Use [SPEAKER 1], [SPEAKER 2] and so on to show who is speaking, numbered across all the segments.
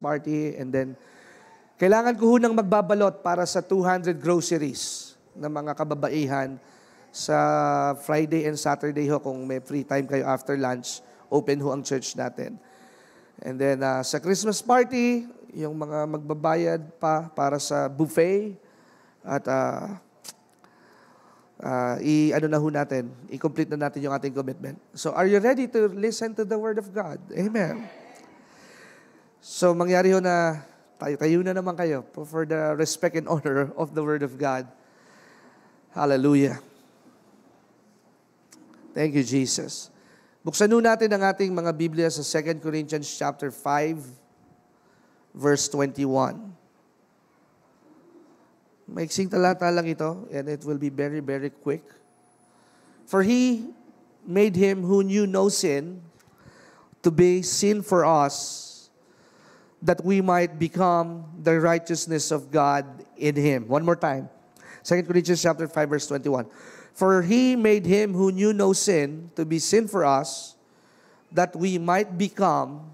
[SPEAKER 1] party and then kailangan ko ng magbabalot para sa 200 groceries ng mga kababaihan sa Friday and Saturday ho kung may free time kayo after lunch, open ho ang church natin. And then uh, sa Christmas party, yung mga magbabayad pa para sa buffet at uh, uh, i ano na ho natin, i-complete na natin yung ating commitment. So are you ready to listen to the word of God? Amen. So mangyari ho na tayo, tayo na naman kayo for the respect and honor of the Word of God. Hallelujah. Thank you, Jesus. Buksan nun natin ang ating mga Biblia sa 2 Corinthians chapter 5, verse 21. Maiksing talata lang ito, and it will be very, very quick. For He made Him who knew no sin to be sin for us, that we might become the righteousness of God in him. One more time. 2 Corinthians chapter 5 verse 21. For he made him who knew no sin to be sin for us that we might become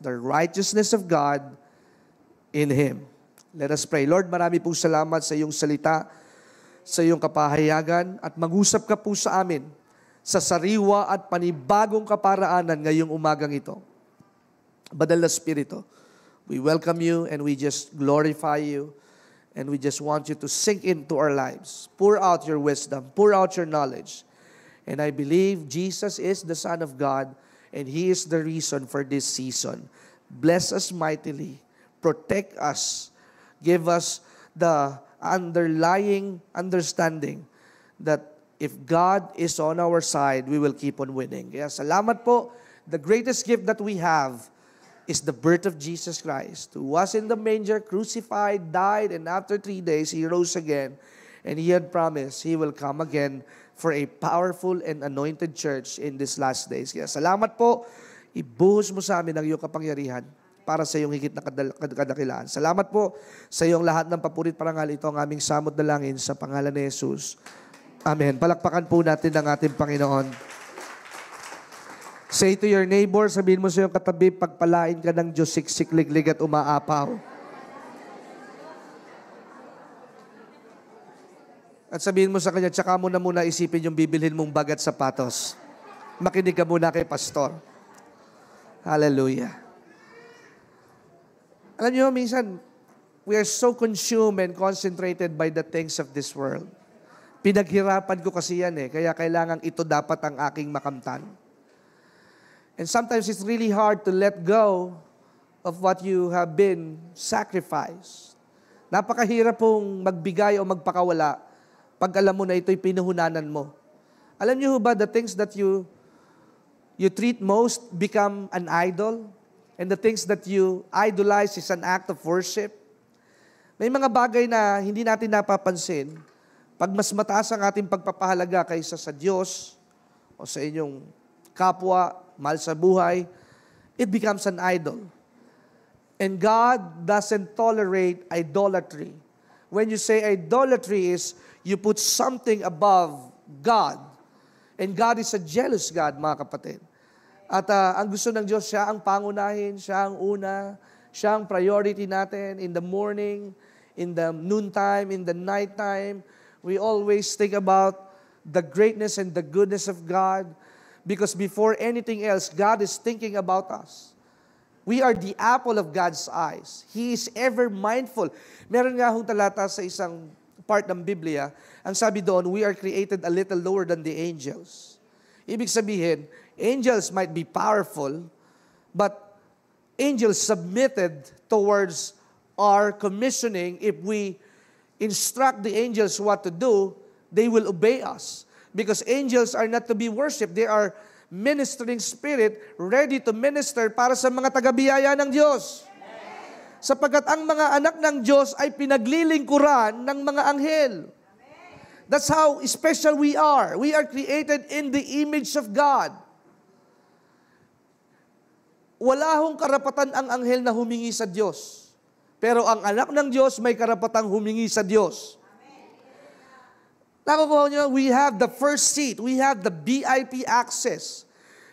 [SPEAKER 1] the righteousness of God in him. Let us pray. Lord, marami pong salamat sa iyong salita, sa iyong kapahayagan at mag-usap ka po sa amin sa sariwa at panibagong kaparaanan ngayong umagang ito. Badal na Espiritu We welcome you and we just glorify you. And we just want you to sink into our lives. Pour out your wisdom, pour out your knowledge. And I believe Jesus is the Son of God and He is the reason for this season. Bless us mightily, protect us, give us the underlying understanding that if God is on our side, we will keep on winning. Yes, salamat po. The greatest gift that we have is the birth of Jesus Christ, who was in the manger, crucified, died, and after three days he rose again. And he had promised he will come again for a powerful and anointed church in these last days. Kaya salamat po. Ibuhos mo sa amin ang iyong kapangyarihan para sa iyong higit na kadakilaan. Salamat po sa iyong lahat ng papurit parangal. Ito ang aming samot na langin sa pangalan ni Jesus. Amen. Palakpakan po natin ang ating Panginoon. Say to your neighbor, sabihin mo sa iyong katabi, pagpalain ka ng Diyos, siksikliglig at umaapaw. At sabihin mo sa kanya, tsaka mo na muna isipin yung bibilhin mong bagat sapatos. Makinig ka muna kay pastor. Hallelujah. Alam niyo, minsan, we are so consumed and concentrated by the things of this world. Pinaghirapan ko kasi yan eh, kaya kailangan ito dapat ang aking makamtan. And sometimes it's really hard to let go of what you have been sacrificed. Napakahirap pong magbigay o magpakawala pag alam mo na ito'y pinuhunanan mo. Alam niyo ba the things that you you treat most become an idol and the things that you idolize is an act of worship? May mga bagay na hindi natin napapansin pag mas mataas ang ating pagpapahalaga kaysa sa Diyos o sa inyong kapwa mahal sa buhay, it becomes an idol. And God doesn't tolerate idolatry. When you say idolatry is you put something above God. And God is a jealous God, mga kapatid. At uh, ang gusto ng Diyos, siya ang pangunahin, siya ang una, siya ang priority natin in the morning, in the noontime, in the nighttime. We always think about the greatness and the goodness of God because before anything else, God is thinking about us. We are the apple of God's eyes. He is ever mindful. Meron nga hong talata sa isang part ng Biblia, ang sabi doon, we are created a little lower than the angels. Ibig sabihin, angels might be powerful, but angels submitted towards our commissioning. If we instruct the angels what to do, they will obey us because angels are not to be worshipped. They are ministering spirit ready to minister para sa mga tagabiyaya ng Diyos. Amen. Sapagkat ang mga anak ng Diyos ay pinaglilingkuran ng mga anghel. That's how special we are. We are created in the image of God. Wala hong karapatan ang anghel na humingi sa Diyos. Pero ang anak ng Diyos may karapatang humingi sa Diyos. Nakukuha nyo, we have the first seat. We have the VIP access.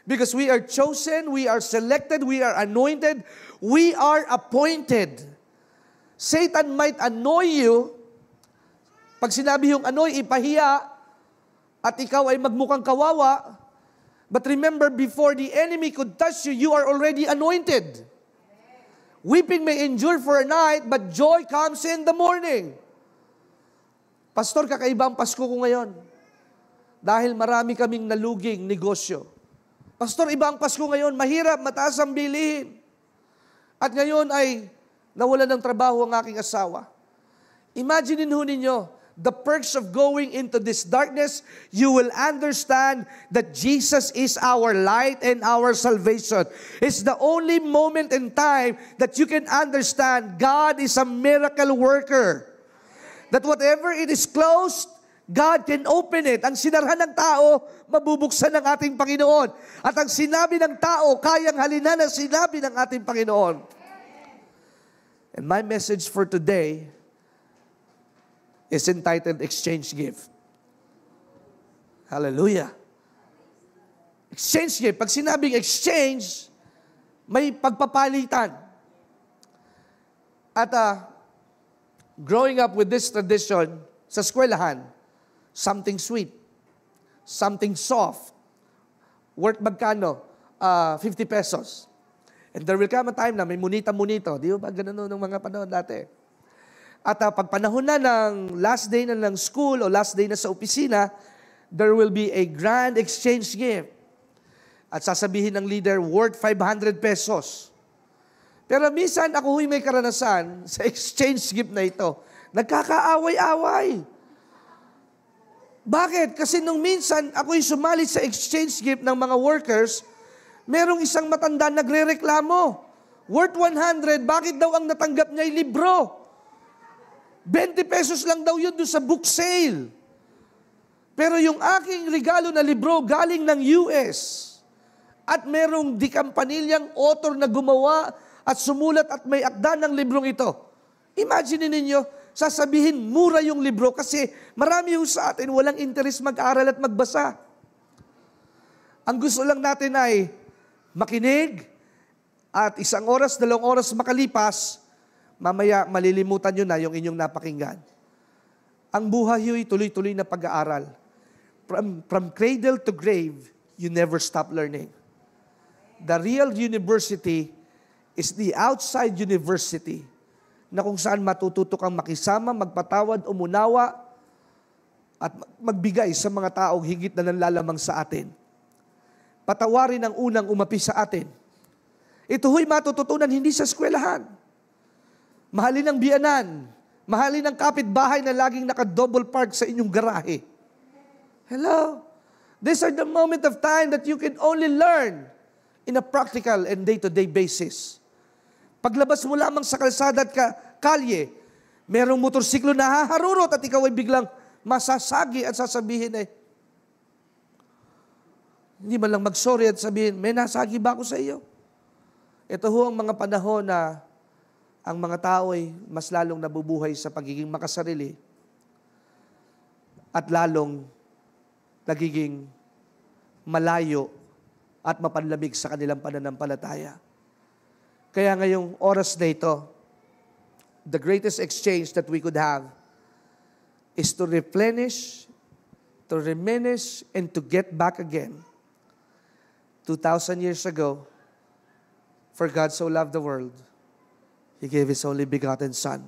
[SPEAKER 1] Because we are chosen, we are selected, we are anointed, we are appointed. Satan might annoy you. Pag sinabi yung annoy, ipahiya, at ikaw ay magmukhang kawawa, But remember, before the enemy could touch you, you are already anointed. Weeping may endure for a night, but joy comes in the morning. Pastor, kakaiba ang Pasko ko ngayon. Dahil marami kaming naluging negosyo. Pastor, iba ang Pasko ngayon. Mahirap, mataas ang bilihin. At ngayon ay nawala ng trabaho ang aking asawa. Imagine ho ninyo, the perks of going into this darkness, you will understand that Jesus is our light and our salvation. It's the only moment in time that you can understand God is a miracle worker that whatever it is closed, God can open it. Ang sinarhan ng tao, mabubuksan ng ating Panginoon. At ang sinabi ng tao, kayang halina ng sinabi ng ating Panginoon. And my message for today is entitled Exchange Gift. Hallelujah. Exchange gift. Pag sinabing exchange, may pagpapalitan. At uh, growing up with this tradition sa eskwelahan, something sweet, something soft, worth magkano? Uh, ah, 50 pesos. And there will come a time na may munita-munito. Di ba ganun nung mga panahon dati? At uh, ah, pag panahon na ng last day na ng school o last day na sa opisina, there will be a grand exchange gift. At sasabihin ng leader, worth 500 pesos. Pero minsan ako huy may karanasan sa exchange gift na ito. Nagkakaaway-away. Bakit? Kasi nung minsan ako'y sumali sa exchange gift ng mga workers, merong isang matanda nagre-reklamo. Worth 100, bakit daw ang natanggap niya ay libro? 20 pesos lang daw yun doon sa book sale. Pero yung aking regalo na libro galing ng US at merong di kampanilyang author na gumawa at sumulat at may akda ng librong ito. Imagine ninyo, sasabihin mura yung libro kasi marami yung sa atin walang interes mag-aral at magbasa. Ang gusto lang natin ay makinig at isang oras, dalawang oras makalipas, mamaya malilimutan nyo na yung inyong napakinggan. Ang buhay yo'y tuloy-tuloy na pag-aaral. From, from cradle to grave, you never stop learning. The real university is the outside university na kung saan matututo kang makisama, magpatawad, umunawa, at magbigay sa mga taong higit na nanlalamang sa atin. Patawarin ang unang umapi sa atin. Ito ho'y matututunan hindi sa eskwelahan. Mahalin ang biyanan. Mahalin ang kapitbahay na laging naka-double park sa inyong garahe. Hello? These are the moment of time that you can only learn in a practical and day-to-day -day basis. Paglabas mo lamang sa kalsada at kalye, merong motorsiklo na haharurot at ikaw ay biglang masasagi at sasabihin ay, eh, hindi man lang magsorry at sabihin, may nasagi ba ako sa iyo? Ito ho ang mga panahon na ang mga tao ay mas lalong nabubuhay sa pagiging makasarili at lalong nagiging malayo at mapanlamig sa kanilang pananampalataya. Kaya ngayong oras na ito, the greatest exchange that we could have is to replenish, to reminish, and to get back again. 2,000 years ago, for God so loved the world, He gave His only begotten Son.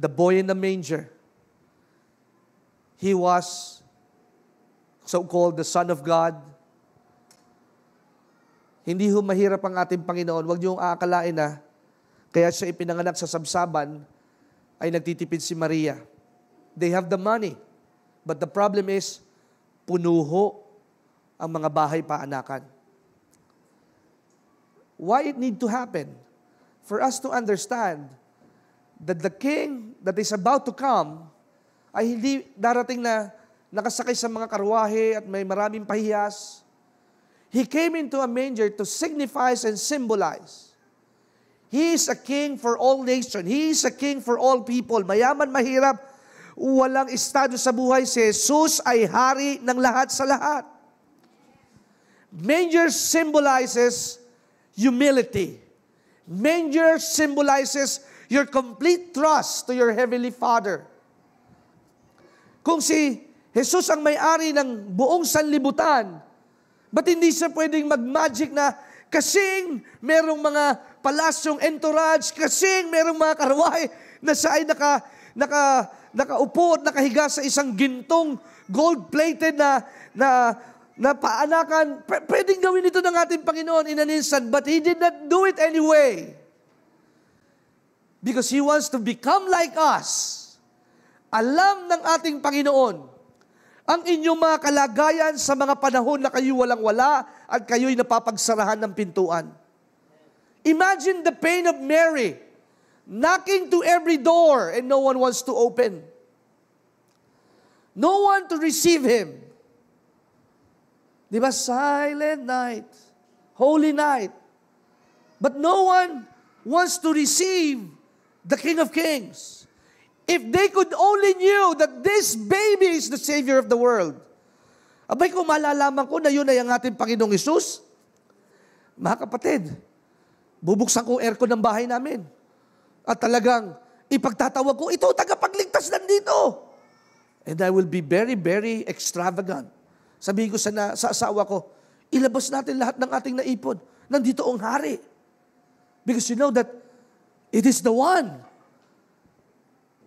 [SPEAKER 1] The boy in the manger, He was so called the Son of God hindi ho mahirap ang ating Panginoon. Huwag niyo aakalain na ah. kaya siya ipinanganak sa Sabsaban ay nagtitipid si Maria. They have the money. But the problem is, punuho ang mga bahay paanakan. Why it need to happen? For us to understand that the king that is about to come ay hindi darating na nakasakay sa mga karwahe at may maraming pahiyas He came into a manger to signify and symbolize. He is a king for all nation. He is a king for all people. Mayaman, mahirap, walang estado sa buhay. Si Jesus ay hari ng lahat sa lahat. Manger symbolizes humility. Manger symbolizes your complete trust to your Heavenly Father. Kung si Jesus ang may-ari ng buong sanlibutan, Ba't hindi siya pwedeng mag-magic na kasing merong mga palasyong entourage, kasing merong mga karaway na siya ay naka, naka, nakaupo at nakahiga sa isang gintong gold-plated na, na, na paanakan. P- pwedeng gawin ito ng ating Panginoon in an instant, but He did not do it anyway. Because He wants to become like us. Alam ng ating Panginoon ang inyong mga kalagayan sa mga panahon na kayo walang wala at kayo'y napapagsarahan ng pintuan. Imagine the pain of Mary knocking to every door and no one wants to open. No one to receive him. Di ba? Silent night. Holy night. But no one wants to receive the King of Kings. If they could only knew that this baby is the Savior of the world. Abay, kung malalaman ko na yun ay ang ating Panginoong Isus, mga kapatid, bubuksan ko aircon ng bahay namin. At talagang ipagtatawag ko, ito, tagapagligtas nandito. And I will be very, very extravagant. Sabihin ko sa, na, sa asawa ko, ilabas natin lahat ng ating naipon. Nandito ang hari. Because you know that it is the one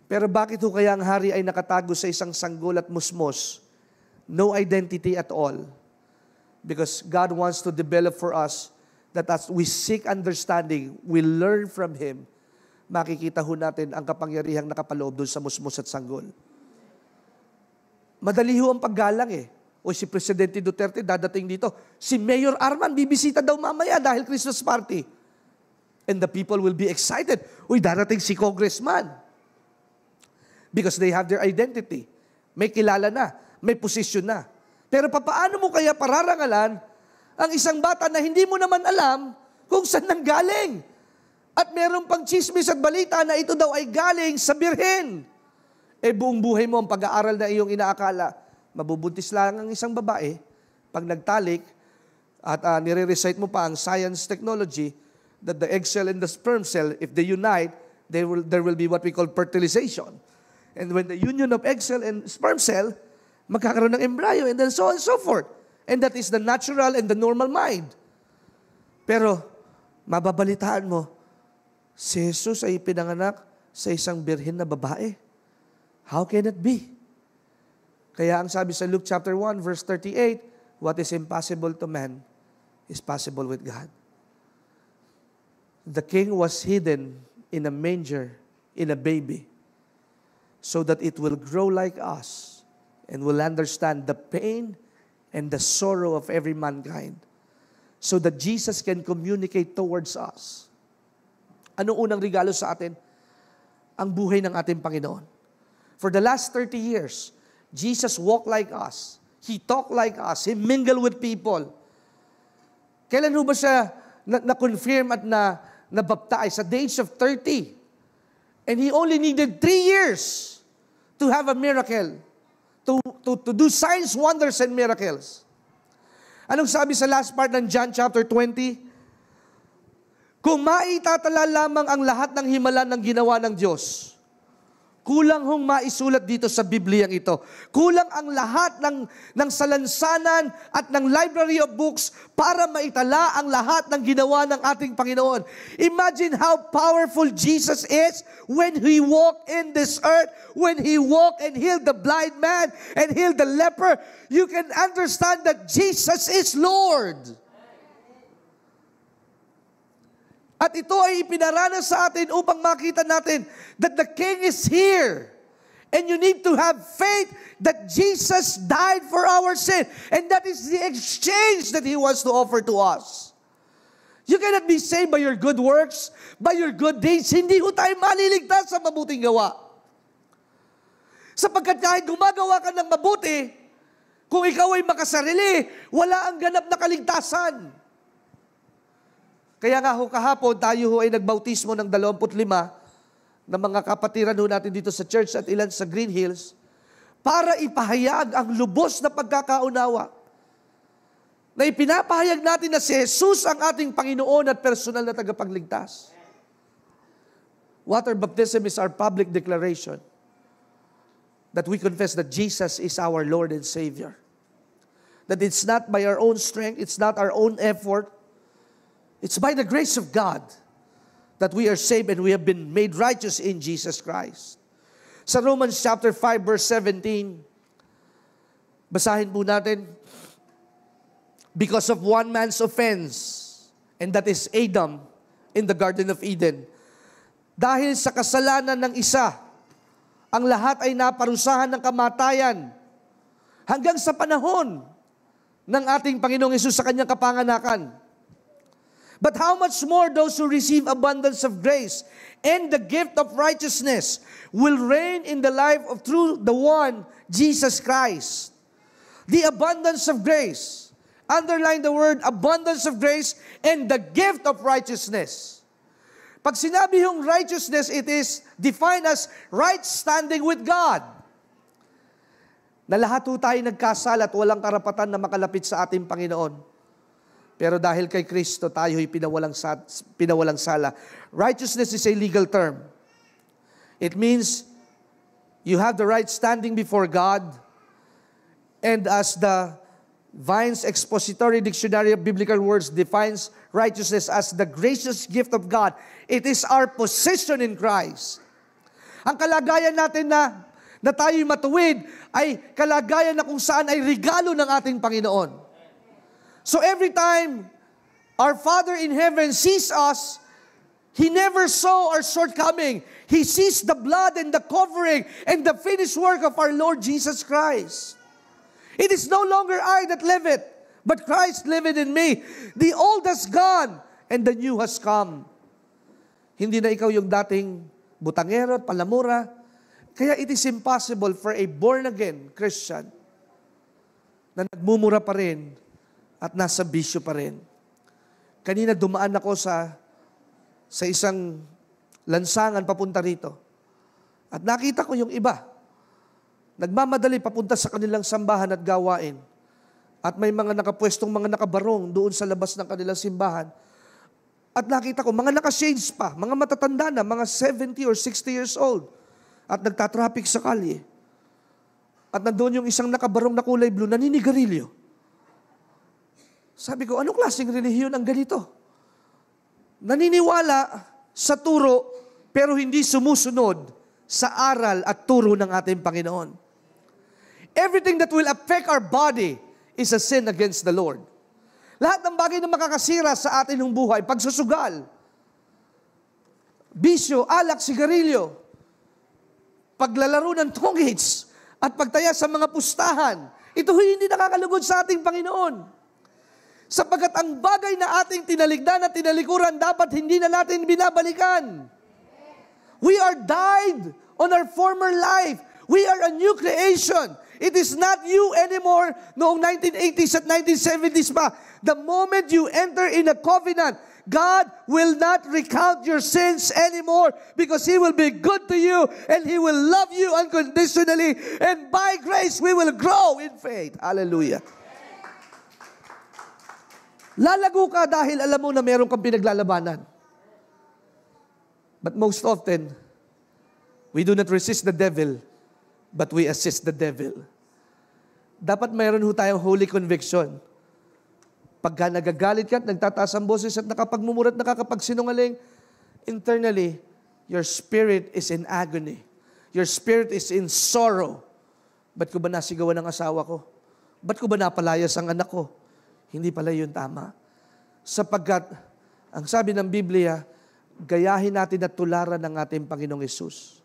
[SPEAKER 1] pero bakit ho kaya ang hari ay nakatago sa isang sanggol at musmos? No identity at all. Because God wants to develop for us that as we seek understanding, we learn from Him, makikita ho natin ang kapangyarihang nakapaloob doon sa musmos at sanggol. Madali ho ang paggalang eh. O si Presidente Duterte dadating dito. Si Mayor Arman bibisita daw mamaya dahil Christmas party. And the people will be excited. Uy, darating si Congressman Because they have their identity. May kilala na. May posisyon na. Pero paano mo kaya pararangalan ang isang bata na hindi mo naman alam kung saan nanggaling? At meron pang chismis at balita na ito daw ay galing sa birhen. Eh buong buhay mo ang pag-aaral na iyong inaakala. Mabubuntis lang ang isang babae pag nagtalik at uh, nire-recite mo pa ang science technology that the egg cell and the sperm cell, if they unite, they will, there will be what we call fertilization. And when the union of egg cell and sperm cell, magkakaroon ng embryo and then so on and so forth. And that is the natural and the normal mind. Pero, mababalitaan mo, si Jesus ay pinanganak sa isang birhen na babae. How can it be? Kaya ang sabi sa Luke chapter 1 verse 38, what is impossible to man is possible with God. The king was hidden in a manger, in a baby so that it will grow like us and will understand the pain and the sorrow of every mankind so that Jesus can communicate towards us. Ano unang regalo sa atin? Ang buhay ng ating Panginoon. For the last 30 years, Jesus walked like us. He talked like us. He mingled with people. Kailan ho ba siya na-confirm na at na, nabaptize? sa the age of 30. And he only needed three years to have a miracle, to, to, to do signs, wonders, and miracles. Anong sabi sa last part ng John chapter 20? Kung maitatala lamang ang lahat ng himala ng ginawa ng Diyos, Kulang hong maisulat dito sa Bibliyang ito. Kulang ang lahat ng, ng salansanan at ng library of books para maitala ang lahat ng ginawa ng ating Panginoon. Imagine how powerful Jesus is when He walked in this earth, when He walked and healed the blind man and healed the leper. You can understand that Jesus is Lord. Lord. At ito ay ipinaranas sa atin upang makita natin that the King is here. And you need to have faith that Jesus died for our sin. And that is the exchange that He wants to offer to us. You cannot be saved by your good works, by your good deeds. Hindi ho tayo maliligtas sa mabuting gawa. Sapagkat kahit gumagawa ka ng mabuti, kung ikaw ay makasarili, wala ang ganap na kaligtasan. Kaya nga ho kahapon, tayo ho ay nagbautismo ng 25 na mga kapatiran ho natin dito sa church at ilan sa Green Hills para ipahayag ang lubos na pagkakaunawa na ipinapahayag natin na si Jesus ang ating Panginoon at personal na tagapagligtas. Water baptism is our public declaration that we confess that Jesus is our Lord and Savior. That it's not by our own strength, it's not our own effort, It's by the grace of God that we are saved and we have been made righteous in Jesus Christ. Sa Romans chapter 5 verse 17, basahin po natin, because of one man's offense, and that is Adam in the Garden of Eden, dahil sa kasalanan ng isa, ang lahat ay naparusahan ng kamatayan hanggang sa panahon ng ating Panginoong Isus sa kanyang kapanganakan. But how much more those who receive abundance of grace and the gift of righteousness will reign in the life of through the one, Jesus Christ. The abundance of grace. Underline the word abundance of grace and the gift of righteousness. Pag sinabi yung righteousness, it is defined as right standing with God. Na lahat po tayo nagkasala at walang karapatan na makalapit sa ating Panginoon. Pero dahil kay Kristo, tayo'y pinawalang, sa, pinawalang sala. Righteousness is a legal term. It means you have the right standing before God. And as the Vine's Expository Dictionary of Biblical Words defines righteousness as the gracious gift of God. It is our position in Christ. Ang kalagayan natin na, na tayo'y matuwid ay kalagayan na kung saan ay regalo ng ating Panginoon. So every time our Father in heaven sees us, He never saw our shortcoming. He sees the blood and the covering and the finished work of our Lord Jesus Christ. It is no longer I that live it, but Christ liveth in me. The old has gone and the new has come. Hindi na ikaw yung dating butangero at palamura. Kaya it is impossible for a born-again Christian na nagmumura pa rin at nasa bisyo pa rin. Kanina dumaan ako sa sa isang lansangan papunta rito. At nakita ko yung iba. Nagmamadali papunta sa kanilang sambahan at gawain. At may mga nakapwestong mga nakabarong doon sa labas ng kanilang simbahan. At nakita ko, mga nakashades pa, mga matatanda na, mga 70 or 60 years old. At nagtatraffic sa kalye. At nandoon yung isang nakabarong na kulay blue, naninigarilyo. Sabi ko, ano klaseng relihiyon ang ganito? Naniniwala sa turo pero hindi sumusunod sa aral at turo ng ating Panginoon. Everything that will affect our body is a sin against the Lord. Lahat ng bagay na makakasira sa atin ng buhay, pagsusugal, bisyo, alak, sigarilyo, paglalaro ng tongates, at pagtaya sa mga pustahan, ito hindi nakakalugod sa ating Panginoon. Sapagat ang bagay na ating tinaligdan at tinalikuran, dapat hindi na natin binabalikan. We are died on our former life. We are a new creation. It is not you anymore noong 1980s at 1970s pa. The moment you enter in a covenant, God will not recount your sins anymore because He will be good to you and He will love you unconditionally. And by grace, we will grow in faith. Hallelujah. Lalago ka dahil alam mo na meron kang pinaglalabanan. But most often, we do not resist the devil, but we assist the devil. Dapat mayroon ho tayong holy conviction. Pagka nagagalit ka at nagtataas ang boses at nakapagmumura at nakakapagsinungaling, internally, your spirit is in agony. Your spirit is in sorrow. Ba't ko ba nasigawan ang asawa ko? Ba't ko ba napalayas ang anak ko? Hindi pala yun tama. Sapagkat, ang sabi ng Biblia, gayahin natin at tularan ng ating Panginoong Yesus.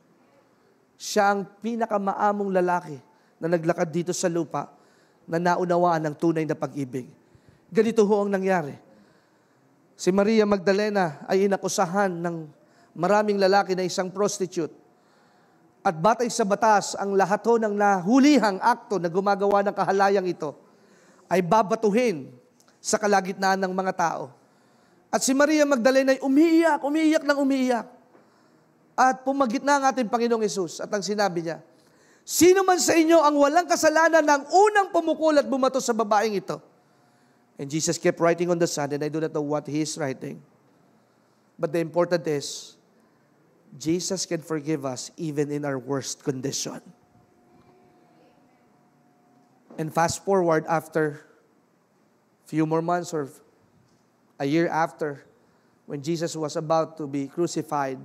[SPEAKER 1] Siya ang pinakamaamong lalaki na naglakad dito sa lupa na naunawaan ng tunay na pag-ibig. Ganito ho ang nangyari. Si Maria Magdalena ay inakusahan ng maraming lalaki na isang prostitute. At batay sa batas, ang lahat ho ng nahulihang akto na gumagawa ng kahalayang ito ay babatuhin sa kalagitnaan ng mga tao. At si Maria Magdalena ay umiiyak, umiiyak ng umiiyak. At pumagit na ang ating Panginoong Yesus at ang sinabi niya, Sino man sa inyo ang walang kasalanan ng unang pumukul at bumato sa babaeng ito? And Jesus kept writing on the sand and I do not know what he is writing. But the important is, Jesus can forgive us even in our worst condition. And fast forward after few more months or a year after, when Jesus was about to be crucified,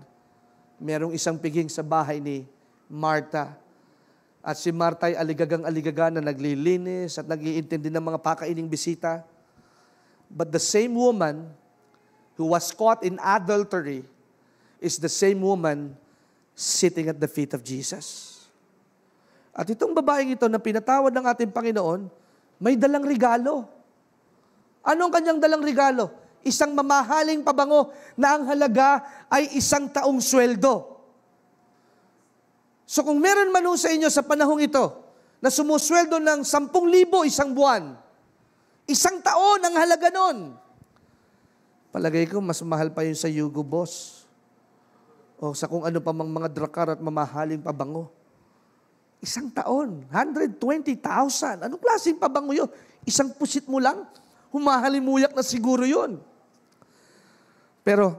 [SPEAKER 1] merong isang piging sa bahay ni Martha. At si Martha ay aligagang-aligaga na naglilinis at nag-iintindi ng mga pakaining bisita. But the same woman who was caught in adultery is the same woman sitting at the feet of Jesus. At itong babaeng ito na pinatawad ng ating Panginoon, may dalang regalo. Anong kanyang dalang regalo? Isang mamahaling pabango na ang halaga ay isang taong sweldo. So kung meron man sa inyo sa panahong ito na sumusweldo ng 10,000 isang buwan, isang taon ang halaga nun. Palagay ko, mas mahal pa yun sa Yugo Boss. O sa kung ano pa mang mga drakar at mamahaling pabango. Isang taon, 120,000. Anong klaseng pabango yun? Isang pusit mo lang, humahalimuyak na siguro yun. Pero,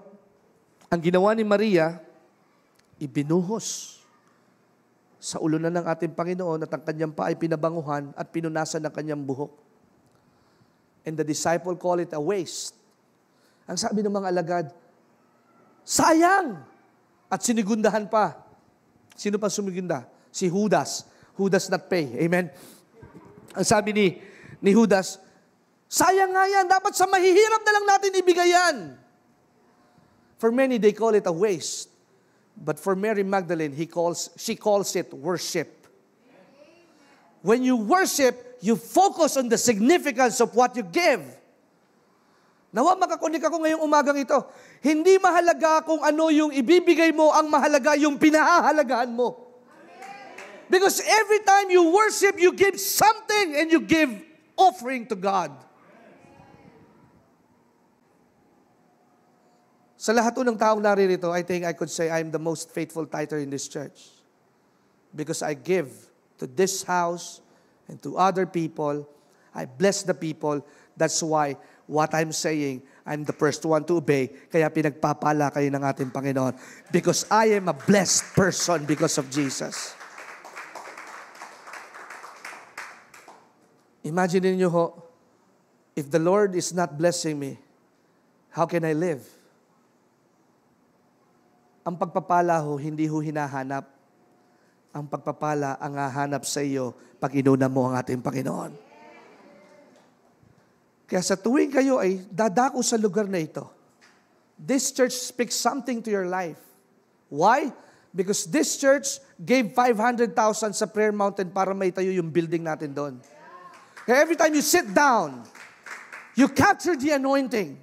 [SPEAKER 1] ang ginawa ni Maria, ibinuhos sa ulo na ng ating Panginoon at ang kanyang pa ay pinabanguhan at pinunasan ng kanyang buhok. And the disciple call it a waste. Ang sabi ng mga alagad, sayang! At sinigundahan pa. Sino pa sumigunda? si Judas, who does not pay. Amen? Ang sabi ni, ni Judas, sayang nga yan, dapat sa mahihirap na lang natin ibigay yan. For many, they call it a waste. But for Mary Magdalene, he calls, she calls it worship. When you worship, you focus on the significance of what you give. Nawa makakunik ako ngayong umagang ito. Hindi mahalaga kung ano yung ibibigay mo, ang mahalaga yung pinahahalagahan mo. Because every time you worship, you give something and you give offering to God. Sa lahat ng taong naririto, I think I could say I'm the most faithful tither in this church. Because I give to this house and to other people. I bless the people. That's why what I'm saying, I'm the first one to obey. Kaya pinagpapala kayo ng ating Panginoon. Because I am a blessed person because of Jesus. Imagine niyo ho, if the Lord is not blessing me, how can I live? Ang pagpapala ho, hindi ho hinahanap. Ang pagpapala ang hahanap sa iyo pag inuna mo ang ating Panginoon. Kaya sa tuwing kayo ay dadako sa lugar na ito, this church speaks something to your life. Why? Because this church gave 500,000 sa Prayer Mountain para maitayo yung building natin doon. Yeah. Every time you sit down, you capture the anointing.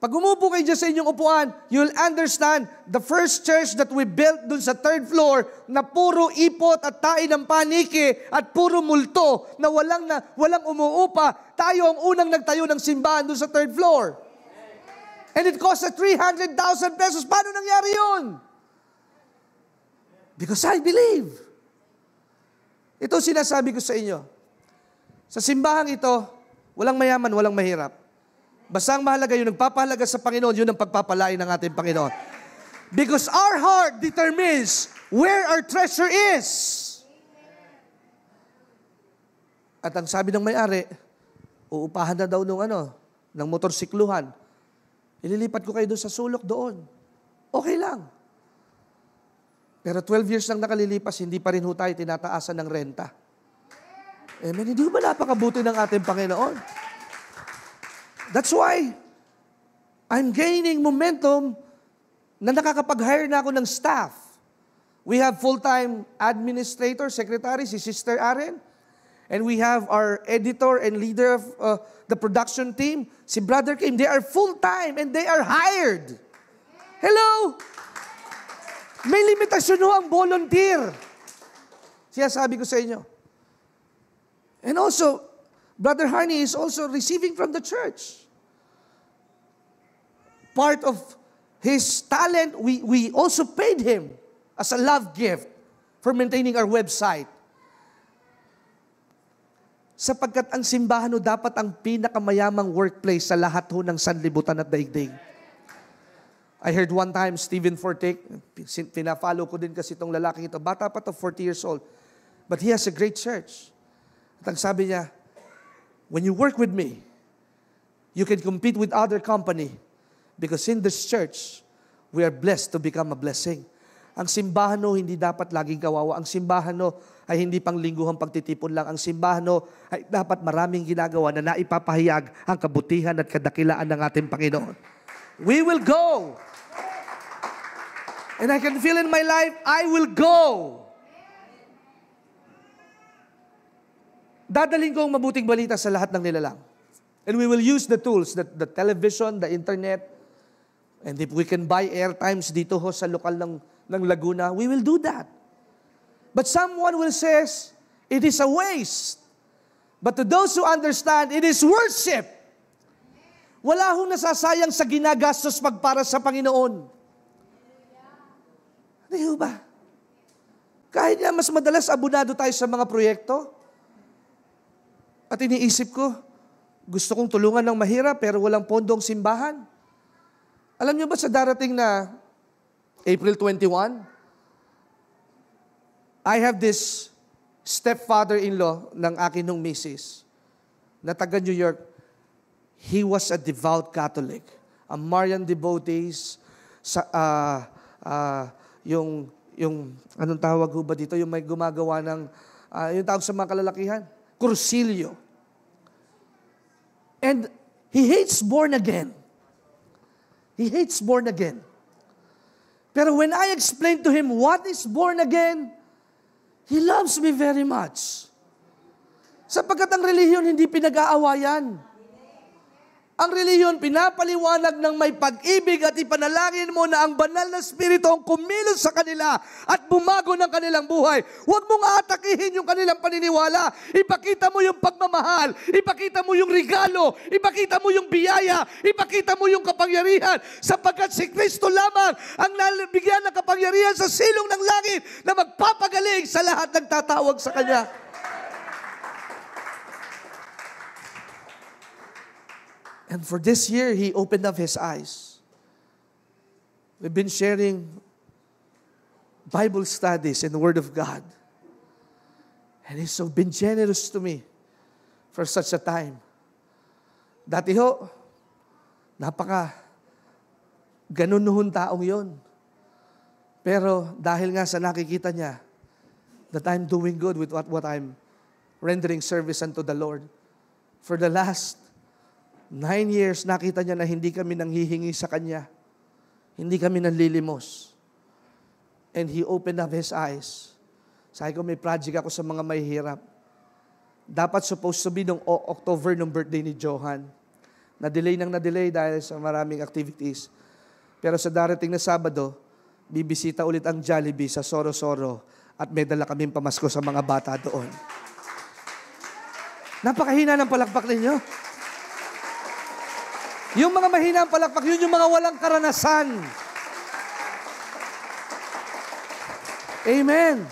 [SPEAKER 1] Pag umupo kayo dyan sa inyong upuan, you'll understand the first church that we built dun sa third floor na puro ipot at tae ng paniki at puro multo na walang, na, walang umuupa. Tayo ang unang nagtayo ng simbahan dun sa third floor. And it cost 300,000 pesos. Paano nangyari yun? Because I believe. Ito sinasabi ko sa inyo. Sa simbahang ito, walang mayaman, walang mahirap. Basta ang mahalaga yung nagpapahalaga sa Panginoon, yun ang pagpapalain ng ating Panginoon. Because our heart determines where our treasure is. At ang sabi ng may-ari, uupahan na daw nung ano, ng motorsikluhan. Ililipat ko kayo doon sa sulok doon. Okay lang. Pero 12 years nang nakalilipas, hindi pa rin ho tayo tinataasan ng renta. Amen. Hindi ba napakabuti ng ating Panginoon? That's why I'm gaining momentum na nakakapag-hire na ako ng staff. We have full-time administrator, secretary, si Sister Aren. And we have our editor and leader of uh, the production team, si Brother Kim. They are full-time and they are hired. Hello? Hello? May limitasyon ho ang volunteer. Siya sabi ko sa inyo. And also, Brother Harney is also receiving from the church. Part of his talent, we, we also paid him as a love gift for maintaining our website. Sapagkat ang simbahan ho dapat ang pinakamayamang workplace sa lahat ho ng sanlibutan at daigdig. I heard one time Stephen Fortick, pinafollow ko din kasi itong lalaking ito, bata pa to, 40 years old. But he has a great church. At ang sabi niya, when you work with me, you can compete with other company because in this church, we are blessed to become a blessing. Ang simbahan no, hindi dapat laging kawawa. Ang simbahan no, ay hindi pang lingguhang pagtitipon lang. Ang simbahan no, ay dapat maraming ginagawa na naipapahayag ang kabutihan at kadakilaan ng ating Panginoon. We will go. And I can feel in my life, I will go. Dadaling ko ang mabuting balita sa lahat ng nilalang. And we will use the tools, that the television, the internet, and if we can buy airtimes dito ho sa lokal ng, ng Laguna, we will do that. But someone will says, it is a waste. But to those who understand, it is worship. Wala hong nasasayang sa ginagastos pagpara sa Panginoon. Di ano ba? Kahit nga mas madalas abunado tayo sa mga proyekto. At iniisip ko, gusto kong tulungan ng mahirap pero walang pondong simbahan. Alam niyo ba sa darating na April 21, I have this stepfather-in-law ng akin nung misis na taga New York. He was a devout Catholic. a Marian devotees, sa, uh, uh, yung, yung, anong tawag ho ba dito? Yung may gumagawa ng, uh, yung tawag sa mga kalalakihan, kursilyo. And he hates born again. He hates born again. Pero when I explain to him what is born again, he loves me very much. Sapagkat ang relihiyon hindi pinag-aawayan. Ang reliyon, pinapaliwanag ng may pag-ibig at ipanalangin mo na ang banal na spirito ang kumilos sa kanila at bumago ng kanilang buhay. Huwag mong atakihin yung kanilang paniniwala. Ipakita mo yung pagmamahal. Ipakita mo yung regalo. Ipakita mo yung biyaya. Ipakita mo yung kapangyarihan. Sapagkat si Kristo lamang ang nalibigyan ng kapangyarihan sa silong ng langit na magpapagaling sa lahat ng tatawag sa Kanya. And for this year, he opened up his eyes. We've been sharing Bible studies and the Word of God. And he's so been generous to me for such a time. Dati ho, napaka ganun noon taong yon. Pero dahil nga sa nakikita niya that I'm doing good with what, what I'm rendering service unto the Lord, for the last Nine years, nakita niya na hindi kami nanghihingi sa kanya. Hindi kami nanlilimos. And he opened up his eyes. Sabi ko, may project ako sa mga may hirap. Dapat supposed to be nung October ng birthday ni Johan. Na-delay nang na-delay dahil sa maraming activities. Pero sa darating na Sabado, bibisita ulit ang Jollibee sa Soro-Soro at may dala kaming pamasko sa mga bata doon. Napakahina ng palakpak ninyo. Yung mga mahina palakpak, yun yung mga walang karanasan. Amen.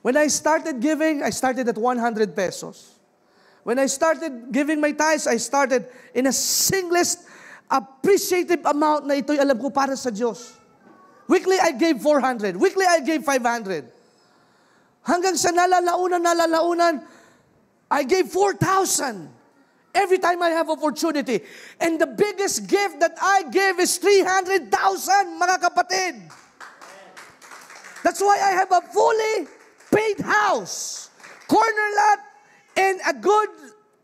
[SPEAKER 1] When I started giving, I started at 100 pesos. When I started giving my tithes, I started in a singlest appreciative amount na ito'y alam ko para sa Diyos. Weekly, I gave 400. Weekly, I gave 500. Hanggang sa nalalaunan, nalalaunan, I gave 4,000 every time I have opportunity. And the biggest gift that I give is 300,000, mga kapatid. That's why I have a fully paid house, corner lot, and a good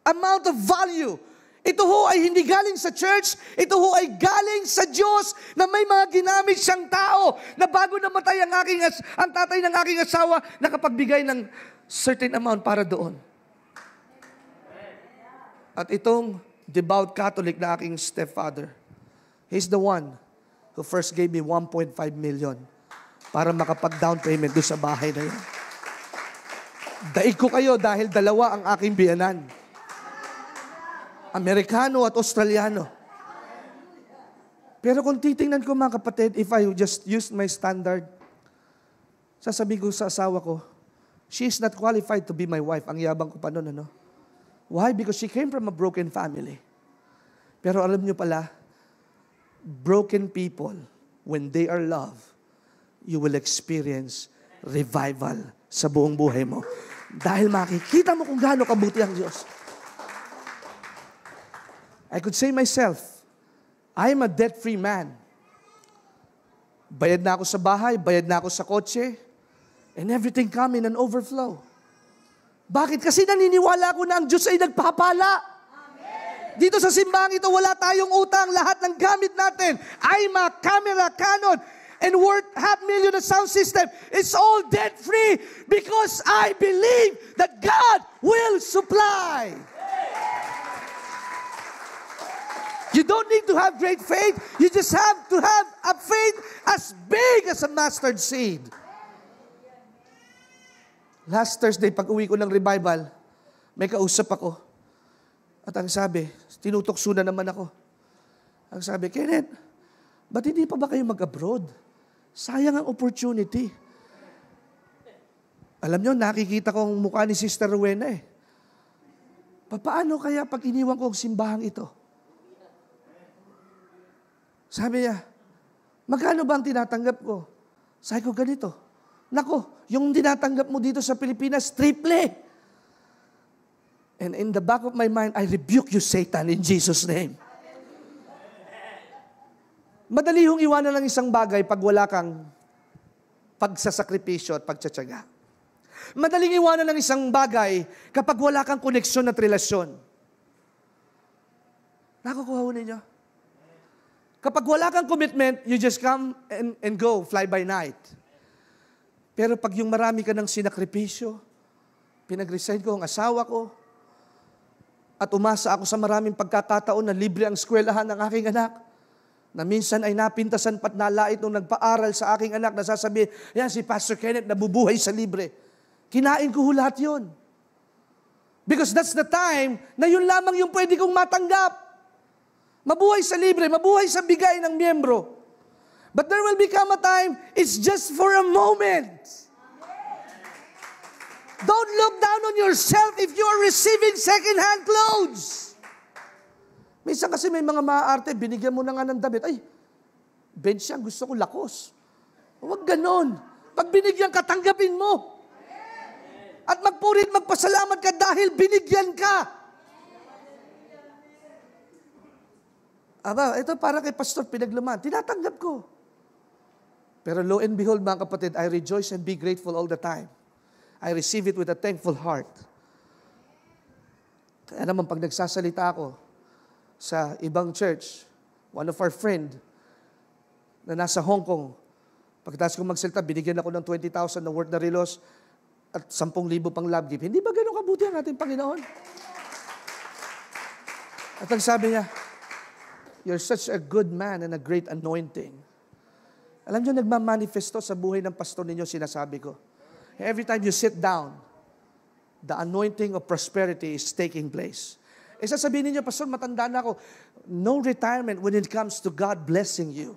[SPEAKER 1] amount of value. Ito ho ay hindi galing sa church, ito ho ay galing sa Diyos na may mga ginamit siyang tao na bago namatay ang, aking, as ang tatay ng aking asawa, nakapagbigay ng certain amount para doon. At itong devout Catholic na aking stepfather, he's the one who first gave me 1.5 million para makapag-down payment doon sa bahay na yun. Daig ko kayo dahil dalawa ang aking biyanan. Amerikano at Australiano. Pero kung titingnan ko mga kapatid, if I just use my standard, sasabihin ko sa asawa ko, she is not qualified to be my wife. Ang yabang ko pa noon, ano? Why? Because she came from a broken family. Pero alam nyo pala, broken people, when they are loved, you will experience revival sa buong buhay mo. Dahil makikita mo kung gaano kabuti ang Diyos. I could say myself, I'm a debt-free man. Bayad na ako sa bahay, bayad na ako sa kotse, and everything come in an overflow. Bakit? Kasi naniniwala ko na ang Diyos ay nagpapala. Amen. Dito sa simbang ito, wala tayong utang. Lahat ng gamit natin, IMA, camera, Canon, and worth half million na sound system, it's all debt-free because I believe that God will supply. You don't need to have great faith. You just have to have a faith as big as a mustard seed. Last Thursday, pag uwi ko ng revival, may kausap ako. At ang sabi, tinutokso na naman ako. Ang sabi, Kenneth, ba't hindi pa ba kayo mag-abroad? Sayang ang opportunity. Alam nyo, nakikita ko ang mukha ni Sister Rowena eh. Pa Paano kaya pag iniwan ko ang simbahang ito? Sabi niya, magkano ba ang tinatanggap ko? Sabi ko ganito, Nako, yung dinatanggap mo dito sa Pilipinas, triple. And in the back of my mind, I rebuke you, Satan, in Jesus' name. Madali hong iwanan ng isang bagay pag wala kang pagsasakripisyo at pagtsatsaga. Madaling iwanan ng isang bagay kapag wala kang koneksyon at relasyon. Nakukuha ho ninyo? Kapag wala kang commitment, you just come and, and go, fly by night. Pero pag yung marami ka ng sinakripisyo, pinag-resign ko ang asawa ko, at umasa ako sa maraming pagkakataon na libre ang eskwelahan ng aking anak, na minsan ay napintasan pat nalait nung nagpaaral sa aking anak na sasabi, yan si Pastor Kenneth nabubuhay sa libre. Kinain ko lahat yun. Because that's the time na yun lamang yung pwede kong matanggap. Mabuhay sa libre, mabuhay sa bigay ng miyembro. But there will become a time, it's just for a moment. Don't look down on yourself if you are receiving second-hand clothes. Minsan kasi may mga maaarte, binigyan mo na nga ng damit. Ay, bench yan, gusto ko lakos. Huwag ganon. Pag binigyan ka, tanggapin mo. At magpurit, magpasalamat ka dahil binigyan ka. Aba, ito para kay Pastor Pinagluman. Tinatanggap ko. Pero lo and behold, mga kapatid, I rejoice and be grateful all the time. I receive it with a thankful heart. Kaya naman pag nagsasalita ako sa ibang church, one of our friend na nasa Hong Kong, pagkatapos kong magsalita, binigyan ako ng 20,000 na word na relos at 10,000 pang love gift. Hindi ba ganun kabuti ang ating Panginoon? At ang sabi niya, You're such a good man and a great anointing. Alam niyo, nagmamanifesto sa buhay ng pastor ninyo, sinasabi ko. Every time you sit down, the anointing of prosperity is taking place. E sasabihin ninyo, Pastor, matanda na ako. No retirement when it comes to God blessing you.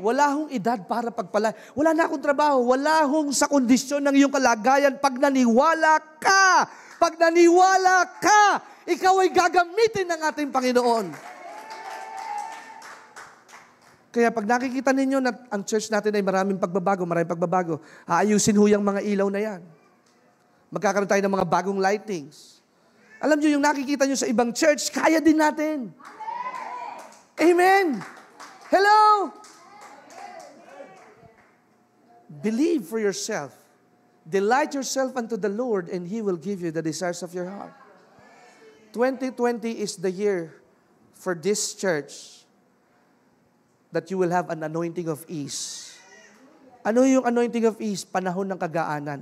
[SPEAKER 1] Wala hong edad para pagpala. Wala na akong trabaho. Wala hong sa kondisyon ng iyong kalagayan. Pag naniwala ka, pag naniwala ka, ikaw ay gagamitin ng ating Panginoon. Kaya pag nakikita ninyo na ang church natin ay maraming pagbabago, maraming pagbabago, aayusin ho yung mga ilaw na yan. Magkakaroon tayo ng mga bagong lightings. Alam nyo, yung nakikita nyo sa ibang church, kaya din natin. Amen! Hello! Believe for yourself. Delight yourself unto the Lord and He will give you the desires of your heart. 2020 is the year for this church that you will have an anointing of ease. Ano yung anointing of ease? Panahon ng kagaanan.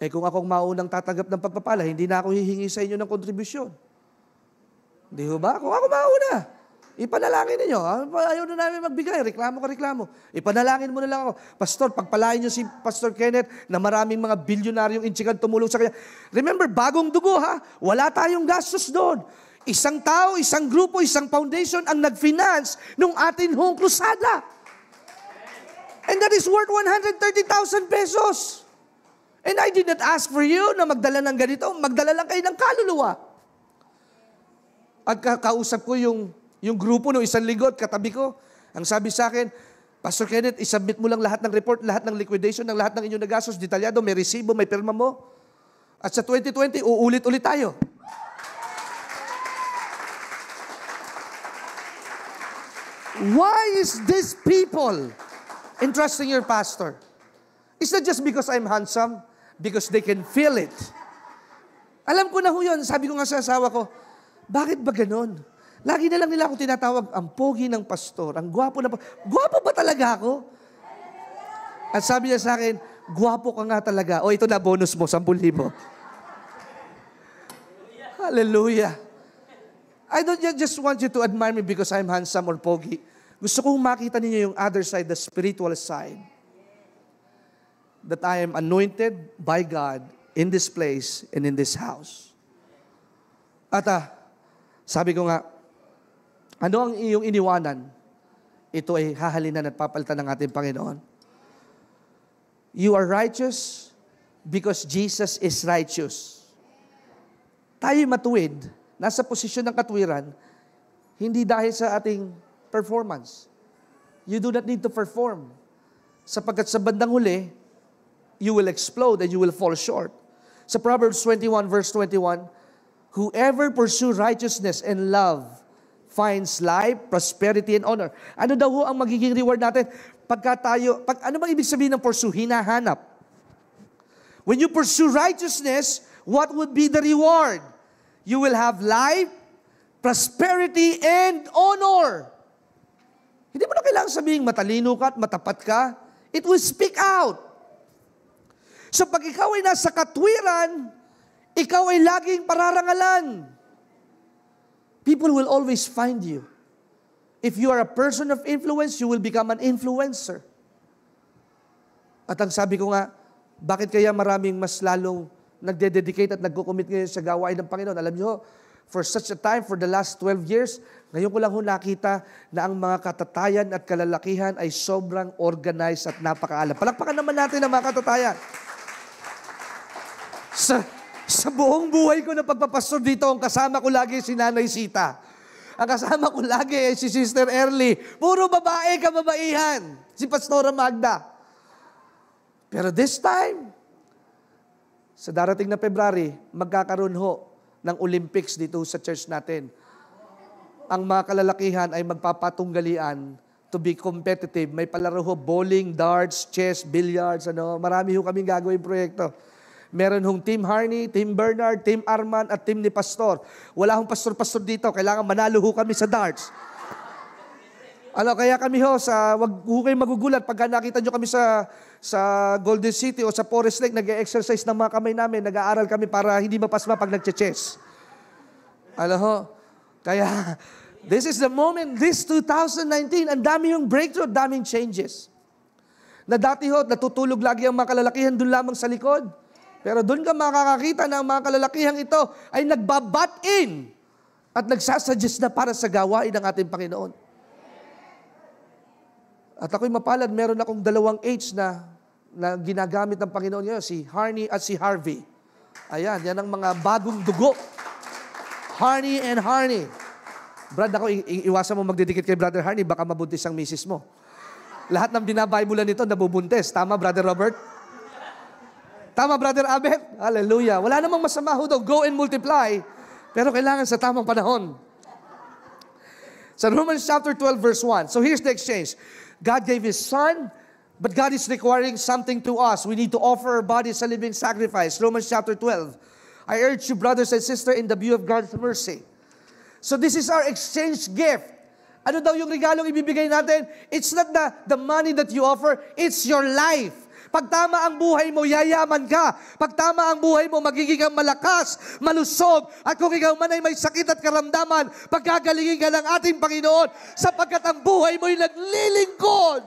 [SPEAKER 1] Eh kung akong maunang tatanggap ng pagpapala, hindi na ako hihingi sa inyo ng kontribusyon. Hindi ho ba? Kung ako mauna, ipanalangin ninyo. Ah, ayaw na namin magbigay. Reklamo ka, reklamo. Ipanalangin mo na lang ako. Pastor, pagpalain niyo si Pastor Kenneth na maraming mga bilyonaryong insikan tumulong sa kanya. Remember, bagong dugo ha. Wala tayong gastos doon. Isang tao, isang grupo, isang foundation ang nag-finance nung atin hong krusada. And that is worth 130,000 pesos. And I did not ask for you na magdala ng ganito. Magdala lang kayo ng kaluluwa. At kausap ko yung, yung grupo ng isang ligot, katabi ko. Ang sabi sa akin, Pastor Kenneth, isubmit mo lang lahat ng report, lahat ng liquidation, ng lahat ng inyong nagastos, detalyado, may resibo, may perma mo. At sa 2020, uulit-ulit tayo. Why is this people entrusting your pastor? It's not just because I'm handsome, because they can feel it. Alam ko na ho yun. Sabi ko nga sa asawa ko, bakit ba ganun? Lagi na lang nila ako tinatawag, ang pogi ng pastor, ang gwapo na pastor. Gwapo ba talaga ako? At sabi niya sa akin, gwapo ka nga talaga. O, ito na bonus mo, 10,000. Hallelujah. I don't just want you to admire me because I'm handsome or pogi. Gusto kong makita ninyo yung other side, the spiritual side. That I am anointed by God in this place and in this house. At ah, sabi ko nga, ano ang iyong iniwanan? Ito ay hahalinan at papalitan ng ating Panginoon. You are righteous because Jesus is righteous. Tayo matuwid nasa posisyon ng katwiran, hindi dahil sa ating performance. You do not need to perform. Sapagkat sa bandang huli, you will explode and you will fall short. Sa Proverbs 21 verse 21, Whoever pursue righteousness and love finds life, prosperity, and honor. Ano daw ho ang magiging reward natin? Pagka tayo, pag, ano bang ibig sabihin ng pursue? Hinahanap. When you pursue righteousness, what would be the reward? You will have life, prosperity, and honor. Hindi mo na kailangan sabihin matalino ka at matapat ka. It will speak out. So pag ikaw ay nasa katwiran, ikaw ay laging pararangalan. People will always find you. If you are a person of influence, you will become an influencer. At ang sabi ko nga, bakit kaya maraming mas lalong nagdededicate at nagko-commit ngayon sa gawain ng Panginoon. Alam niyo, for such a time, for the last 12 years, ngayon ko lang ho nakita na ang mga katatayan at kalalakihan ay sobrang organized at napakaalam. Palakpakan naman natin ang mga katatayan. Sa, sa buong buhay ko na pagpapastor dito, ang kasama ko lagi si Nanay Sita. Ang kasama ko lagi ay si Sister Early. Puro babae, kababaihan. Si Pastora Magda. Pero this time, sa darating na February, magkakaroon ho ng Olympics dito sa church natin. Ang mga kalalakihan ay magpapatunggalian to be competitive. May palaro ho, bowling, darts, chess, billiards, ano. Marami ho kaming gagawin proyekto. Meron hong Team Harney, Team Bernard, Team Arman, at Team ni Pastor. Wala hong pastor-pastor dito. Kailangan manalo ho kami sa darts. Ano, kaya kami ho, sa, wag ho kayo magugulat pagka nakita nyo kami sa sa Golden City o sa Forest Lake, nag-exercise ng mga kamay namin, nag-aaral kami para hindi mapasma pag nagche-chess. Alam ho, kaya this is the moment, this 2019, ang dami yung breakthrough, daming changes. Na dati ho, natutulog lagi ang mga kalalakihan doon lamang sa likod. Pero doon ka makakakita na ang mga kalalakihang ito ay nagbabat in at nagsasuggest na para sa gawain ng ating Panginoon. At ako'y mapalad, meron akong dalawang H na, na ginagamit ng Panginoon ngayon, si Harney at si Harvey. Ayan, yan ang mga bagong dugo. Harney and Harney. Brad, ako, i- iwasan mo magdidikit kay Brother Harney, baka mabuntis ang misis mo. Lahat ng binabibulan nito, nabubuntis. Tama, Brother Robert? Tama, Brother Abet? Hallelujah. Wala namang masama ho daw. Go and multiply. Pero kailangan sa tamang panahon. Sa Romans chapter 12 verse 1. So here's the exchange. God gave His Son, but God is requiring something to us. We need to offer our bodies a living sacrifice. Romans chapter 12. I urge you, brothers and sisters, in the view of God's mercy. So this is our exchange gift. Ano daw yung regalong ibibigay natin? It's not the, the money that you offer, it's your life. Pag tama ang buhay mo, yayaman ka. Pag tama ang buhay mo, magiging kang malakas, malusog. At kung ikaw man ay may sakit at karamdaman, pagkagalingin ka ng ating Panginoon sapagkat ang buhay mo ay naglilingkod.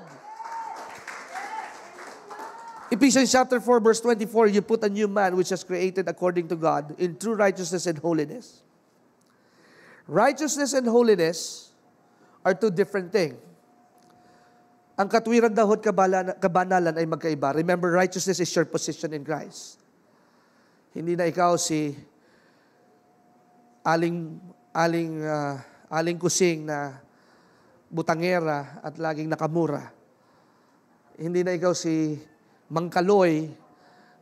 [SPEAKER 1] Ephesians chapter 4 verse 24, you put a new man which is created according to God in true righteousness and holiness. Righteousness and holiness are two different things. Ang katwiran dahod kabanalan ay magkaiba. Remember, righteousness is your position in Christ. Hindi na ikaw si aling aling uh, aling kusing na butangera at laging nakamura. Hindi na ikaw si mangkaloy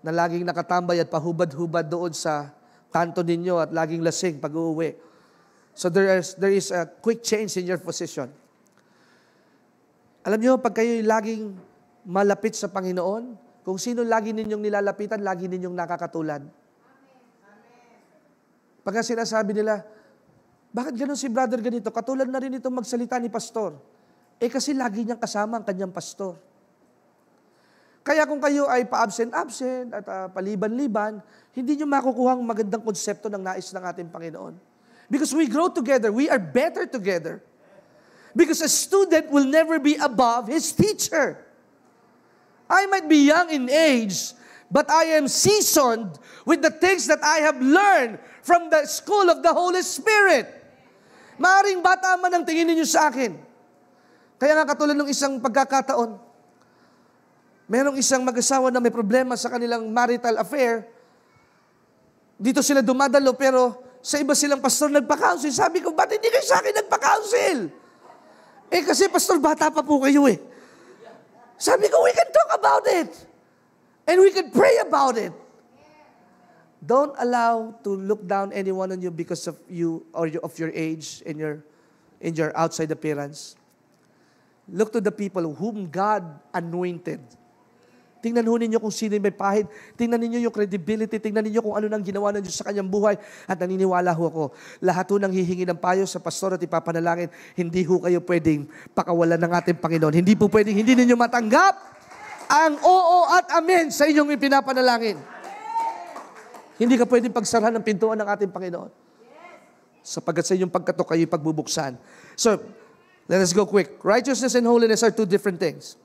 [SPEAKER 1] na laging nakatambay at pahubad-hubad doon sa kanto ninyo at laging lasing pag-uwi. So there is, there is a quick change in your position. Alam niyo, pag kayo laging malapit sa Panginoon, kung sino lagi ninyong nilalapitan, lagi ninyong nakakatulad. Pagka sinasabi nila, bakit ganun si brother ganito? Katulad na rin itong magsalita ni pastor. Eh kasi lagi niyang kasama ang kanyang pastor. Kaya kung kayo ay pa-absent-absent at uh, paliban-liban, hindi niyo makukuha ang magandang konsepto ng nais ng ating Panginoon. Because we grow together, we are better together. Because a student will never be above his teacher. I might be young in age, but I am seasoned with the things that I have learned from the school of the Holy Spirit. Maring bata man ang tingin ninyo sa akin. Kaya nga katulad ng isang pagkakataon, merong isang mag-asawa na may problema sa kanilang marital affair. Dito sila dumadalo pero sa iba silang pastor nagpa-counsel. Sabi ko, ba't hindi kayo sa akin nagpa-counsel? Eh kasi pastor, bata pa po kayo eh. Sabi ko, we can talk about it. And we can pray about it. Don't allow to look down anyone on you because of you or of your age and your in your outside appearance. Look to the people whom God anointed Tingnan ho ninyo kung sino may pahid. Tingnan ninyo yung credibility. Tingnan ninyo kung ano nang ginawa ng Diyos sa kanyang buhay. At naniniwala ho ako, lahat ho nang hihingi ng payo sa pastor at ipapanalangin, hindi ho kayo pwedeng pakawalan ng ating Panginoon. Hindi po pwedeng, hindi ninyo matanggap ang oo at amen sa inyong ipinapanalangin. Hindi ka pwedeng pagsarahan ng pintuan ng ating Panginoon. Sapagkat sa inyong pagkatok kayo pagbubuksan. So, let us go quick. Righteousness and holiness are two different things.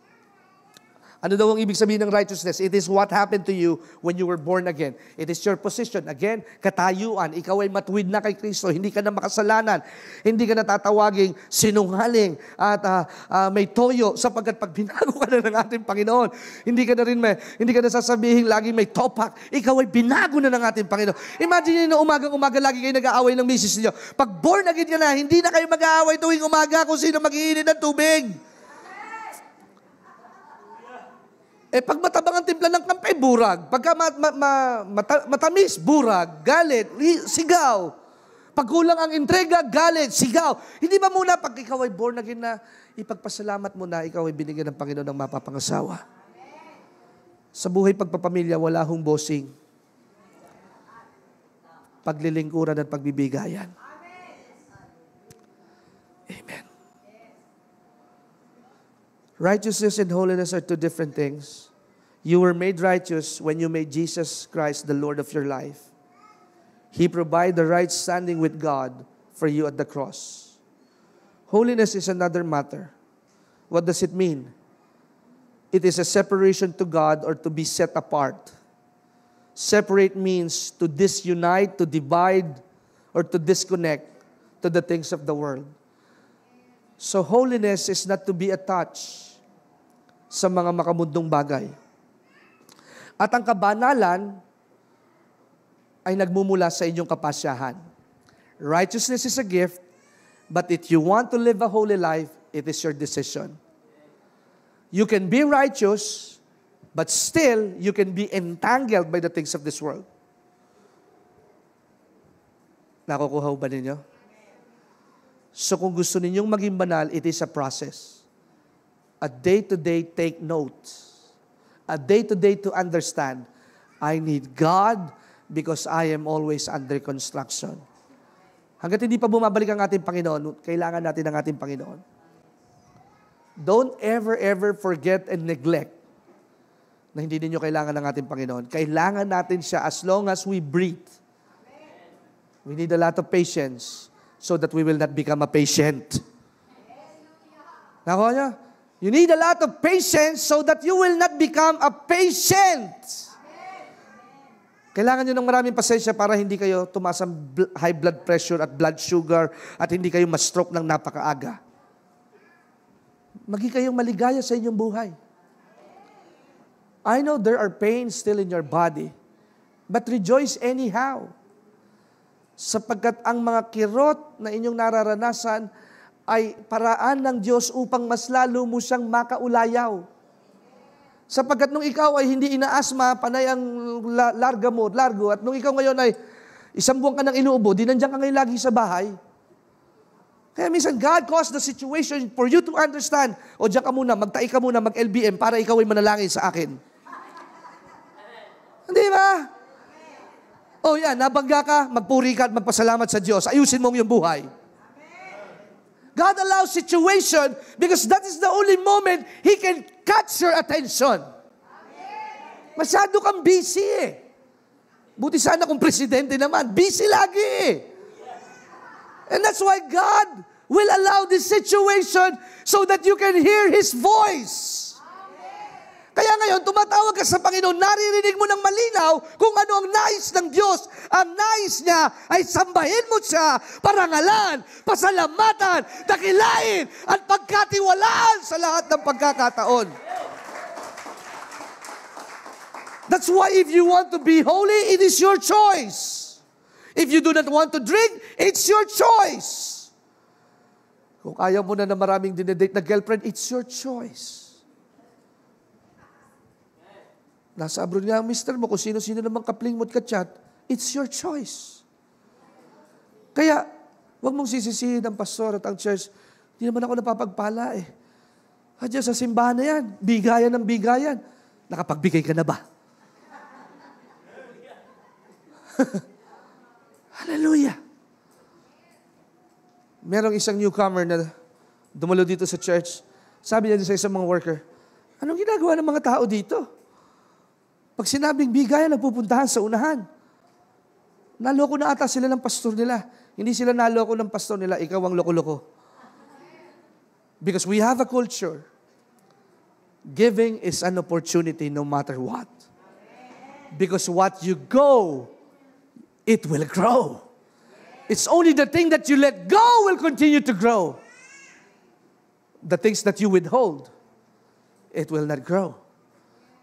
[SPEAKER 1] Ano daw ang ibig sabihin ng righteousness? It is what happened to you when you were born again. It is your position. Again, katayuan. Ikaw ay matuwid na kay Kristo. Hindi ka na makasalanan. Hindi ka na tatawaging sinungaling at uh, uh, may toyo sapagkat pag binago ka na ng ating Panginoon, hindi ka na rin may, hindi ka na sasabihin lagi may topak. Ikaw ay binago na ng ating Panginoon. Imagine nyo na umagang-umaga lagi kayo nag-aaway ng misis niyo. Pag born again ka na, hindi na kayo mag-aaway tuwing umaga kung sino mag ng tubig. Eh pag matabang ang timpla ng kampay, burag. Pagka ma, ma, ma, mata, matamis, burag. Galit, sigaw. Pag kulang ang entrega, galit, sigaw. Hindi ba muna pag ikaw ay born again na, ipagpasalamat mo na ikaw ay binigyan ng Panginoon ng mapapangasawa. Sa buhay pagpapamilya, wala hong bossing. Paglilingkuran at pagbibigayan. Amen. Righteousness and holiness are two different things. You were made righteous when you made Jesus Christ the Lord of your life. He provided the right standing with God for you at the cross. Holiness is another matter. What does it mean? It is a separation to God or to be set apart. Separate means to disunite, to divide, or to disconnect to the things of the world. So holiness is not to be attached sa mga makamundong bagay. At ang kabanalan ay nagmumula sa inyong kapasyahan. Righteousness is a gift, but if you want to live a holy life, it is your decision. You can be righteous, but still you can be entangled by the things of this world. Nakukuha ba ninyo? So kung gusto ninyong maging banal, it is a process a day-to-day take notes, a day-to-day to understand, I need God because I am always under construction. Hanggat hindi pa bumabalik ang ating Panginoon, kailangan natin ang ating Panginoon. Don't ever, ever forget and neglect na hindi ninyo kailangan ng ating Panginoon. Kailangan natin siya as long as we breathe. We need a lot of patience so that we will not become a patient. Nakuha niya? You need a lot of patience so that you will not become a patient. Kailangan nyo ng maraming pasensya para hindi kayo tumaas ang high blood pressure at blood sugar at hindi kayo ma-stroke ng napakaaga. Maging kayong maligaya sa inyong buhay. I know there are pains still in your body, but rejoice anyhow. Sapagkat ang mga kirot na inyong nararanasan, ay paraan ng Diyos upang mas lalo mo siyang makaulayaw. Sapagkat nung ikaw ay hindi inaasma, panay ang larga mo, largo, at nung ikaw ngayon ay isang buwan ka nang inuubo, di nandiyan ka ngayon lagi sa bahay. Kaya minsan, God caused the situation for you to understand. O diyan ka muna, magtaik ka muna, mag-LBM para ikaw ay manalangin sa akin. Hindi ba? O yan, nabangga ka, magpuri ka at magpasalamat sa Diyos. Ayusin mo yung buhay. God allows situation because that is the only moment He can catch your attention. Masyado kang busy eh. Buti sana kung presidente naman. Busy lagi eh. And that's why God will allow this situation so that you can hear His voice. Kaya ngayon, tumatawag ka sa Panginoon, naririnig mo ng malinaw kung ano ang nais ng Diyos. Ang nais niya ay sambahin mo siya, parangalan, pasalamatan, dakilain, at pagkatiwalaan sa lahat ng pagkakataon. That's why if you want to be holy, it is your choice. If you do not want to drink, it's your choice. Kung ayaw mo na na maraming dinedate na girlfriend, it's your choice. Nasa abroad nga ang mister mo, kung sino-sino naman kapling mo't kachat, it's your choice. Kaya, wag mong sisisihin ang pastor at ang church, hindi naman ako napapagpala eh. Ah, sa simbahan na yan, bigayan ng bigayan. Nakapagbigay ka na ba? Hallelujah! Merong isang newcomer na dumalo dito sa church. Sabi niya sa isang mga worker, anong ginagawa ng mga tao dito? Pag sinabing bigayan, nagpupuntahan sa unahan. Naloko na ata sila ng pastor nila. Hindi sila naloko ng pastor nila, ikaw ang loko-loko. Because we have a culture. Giving is an opportunity no matter what. Because what you go, it will grow. It's only the thing that you let go will continue to grow. The things that you withhold, it will not grow.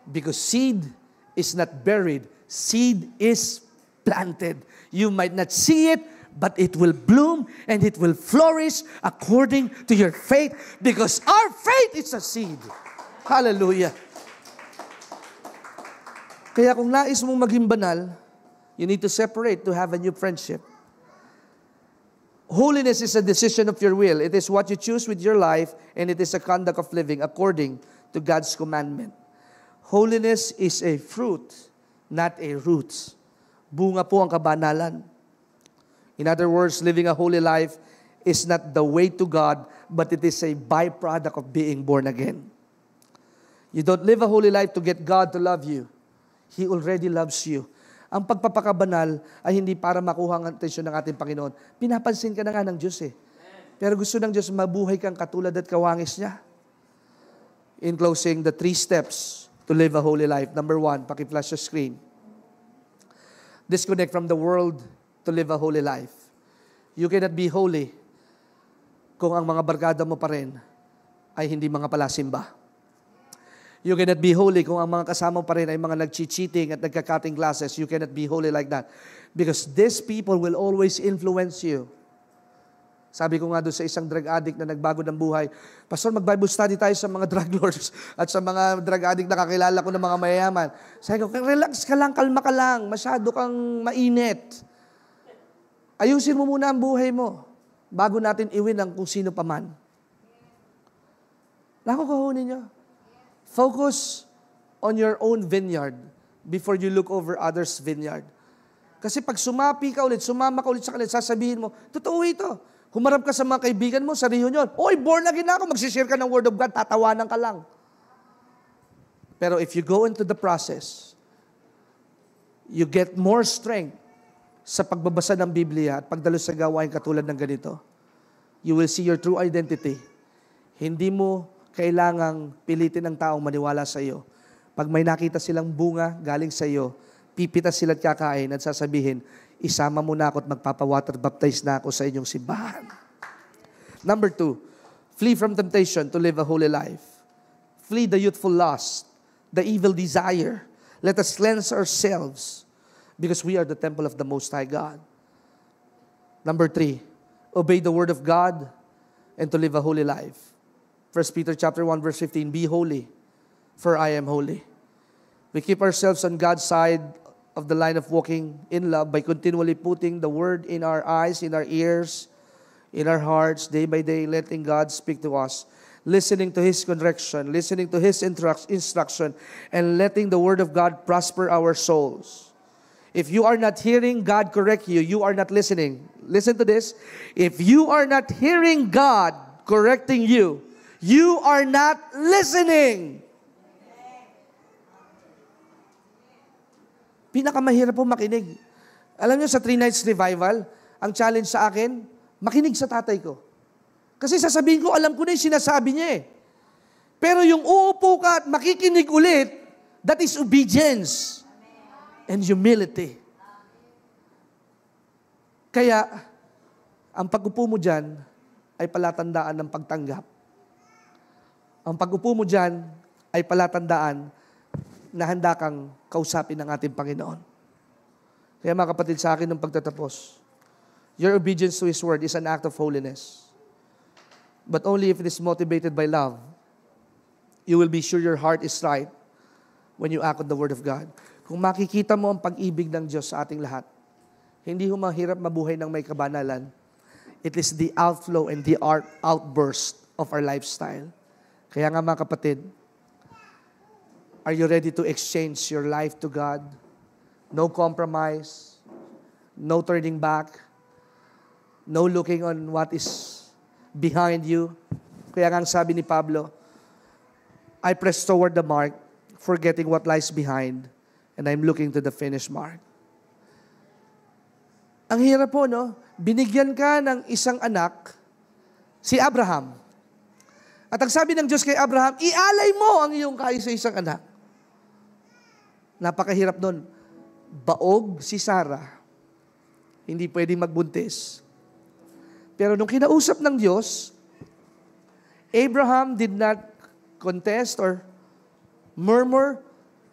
[SPEAKER 1] Because seed is not buried, seed is planted. You might not see it, but it will bloom and it will flourish according to your faith because our faith is a seed. Hallelujah. Kaya kung nais mong maging banal, you need to separate to have a new friendship. Holiness is a decision of your will. It is what you choose with your life and it is a conduct of living according to God's commandment. Holiness is a fruit, not a root. Bunga po ang kabanalan. In other words, living a holy life is not the way to God, but it is a byproduct of being born again. You don't live a holy life to get God to love you. He already loves you. Ang pagpapakabanal ay hindi para makuha ang atensyon ng ating Panginoon. Pinapansin ka na nga ng Diyos eh. Pero gusto ng Diyos mabuhay kang katulad at kawangis niya. In closing, the three steps to live a holy life. Number one, paki-flash sa screen. Disconnect from the world to live a holy life. You cannot be holy kung ang mga barkada mo pa rin ay hindi mga palasimba. You cannot be holy kung ang mga kasama mo pa rin ay mga nag-cheating at nagka-cutting glasses. You cannot be holy like that. Because these people will always influence you. Sabi ko nga doon sa isang drug addict na nagbago ng buhay, Pastor, mag-Bible study tayo sa mga drug lords at sa mga drug addict na kakilala ko ng mga mayayaman. Sabi ko, relax ka lang, kalma ka lang, masyado kang mainit. Ayusin mo muna ang buhay mo bago natin iwin ang kung sino pa man. Nakukuhunin nyo. Focus on your own vineyard before you look over others' vineyard. Kasi pag sumapi ka ulit, sumama ka ulit sa kanila, sasabihin mo, totoo ito. Humarap ka sa mga kaibigan mo sa reunion. Oy, born again na ako. Magsishare ka ng Word of God. Tatawanan ka lang. Pero if you go into the process, you get more strength sa pagbabasa ng Biblia at pagdalo sa gawain katulad ng ganito. You will see your true identity. Hindi mo kailangang pilitin ang taong maniwala sa iyo. Pag may nakita silang bunga galing sa iyo, pipita sila at kakain at sasabihin, isama mo na ako at magpapawater baptize na ako sa inyong simbahan. Number two, flee from temptation to live a holy life. Flee the youthful lust, the evil desire. Let us cleanse ourselves because we are the temple of the Most High God. Number three, obey the word of God and to live a holy life. 1 Peter chapter 1 verse 15, be holy for I am holy. We keep ourselves on God's side of the line of walking in love by continually putting the word in our eyes, in our ears, in our hearts, day by day, letting God speak to us, listening to His correction, listening to His instruction, and letting the word of God prosper our souls. If you are not hearing God correct you, you are not listening. Listen to this. If you are not hearing God correcting you, you are not listening. Pinakamahirap po makinig. Alam niyo sa Three Nights Revival, ang challenge sa akin, makinig sa tatay ko. Kasi sasabihin ko, alam ko na yung sinasabi niya eh. Pero yung uupo ka at makikinig ulit, that is obedience and humility. Kaya, ang pagupo mo dyan ay palatandaan ng pagtanggap. Ang pagupo mo dyan ay palatandaan na handa kang kausapin ng ating Panginoon. Kaya mga kapatid sa akin ng pagtatapos, your obedience to His Word is an act of holiness. But only if it is motivated by love, you will be sure your heart is right when you act on the Word of God. Kung makikita mo ang pag-ibig ng Diyos sa ating lahat, hindi humahirap mabuhay ng may kabanalan. It is the outflow and the art outburst of our lifestyle. Kaya nga mga kapatid, Are you ready to exchange your life to God? No compromise, no turning back, no looking on what is behind you. Kaya nga sabi ni Pablo, I press toward the mark, forgetting what lies behind, and I'm looking to the finish mark. Ang hirap po, no? Binigyan ka ng isang anak, si Abraham. At ang sabi ng Diyos kay Abraham, ialay mo ang iyong kaisa-isang anak. Napakahirap nun. Baog si Sarah. Hindi pwedeng magbuntis. Pero nung kinausap ng Diyos, Abraham did not contest or murmur.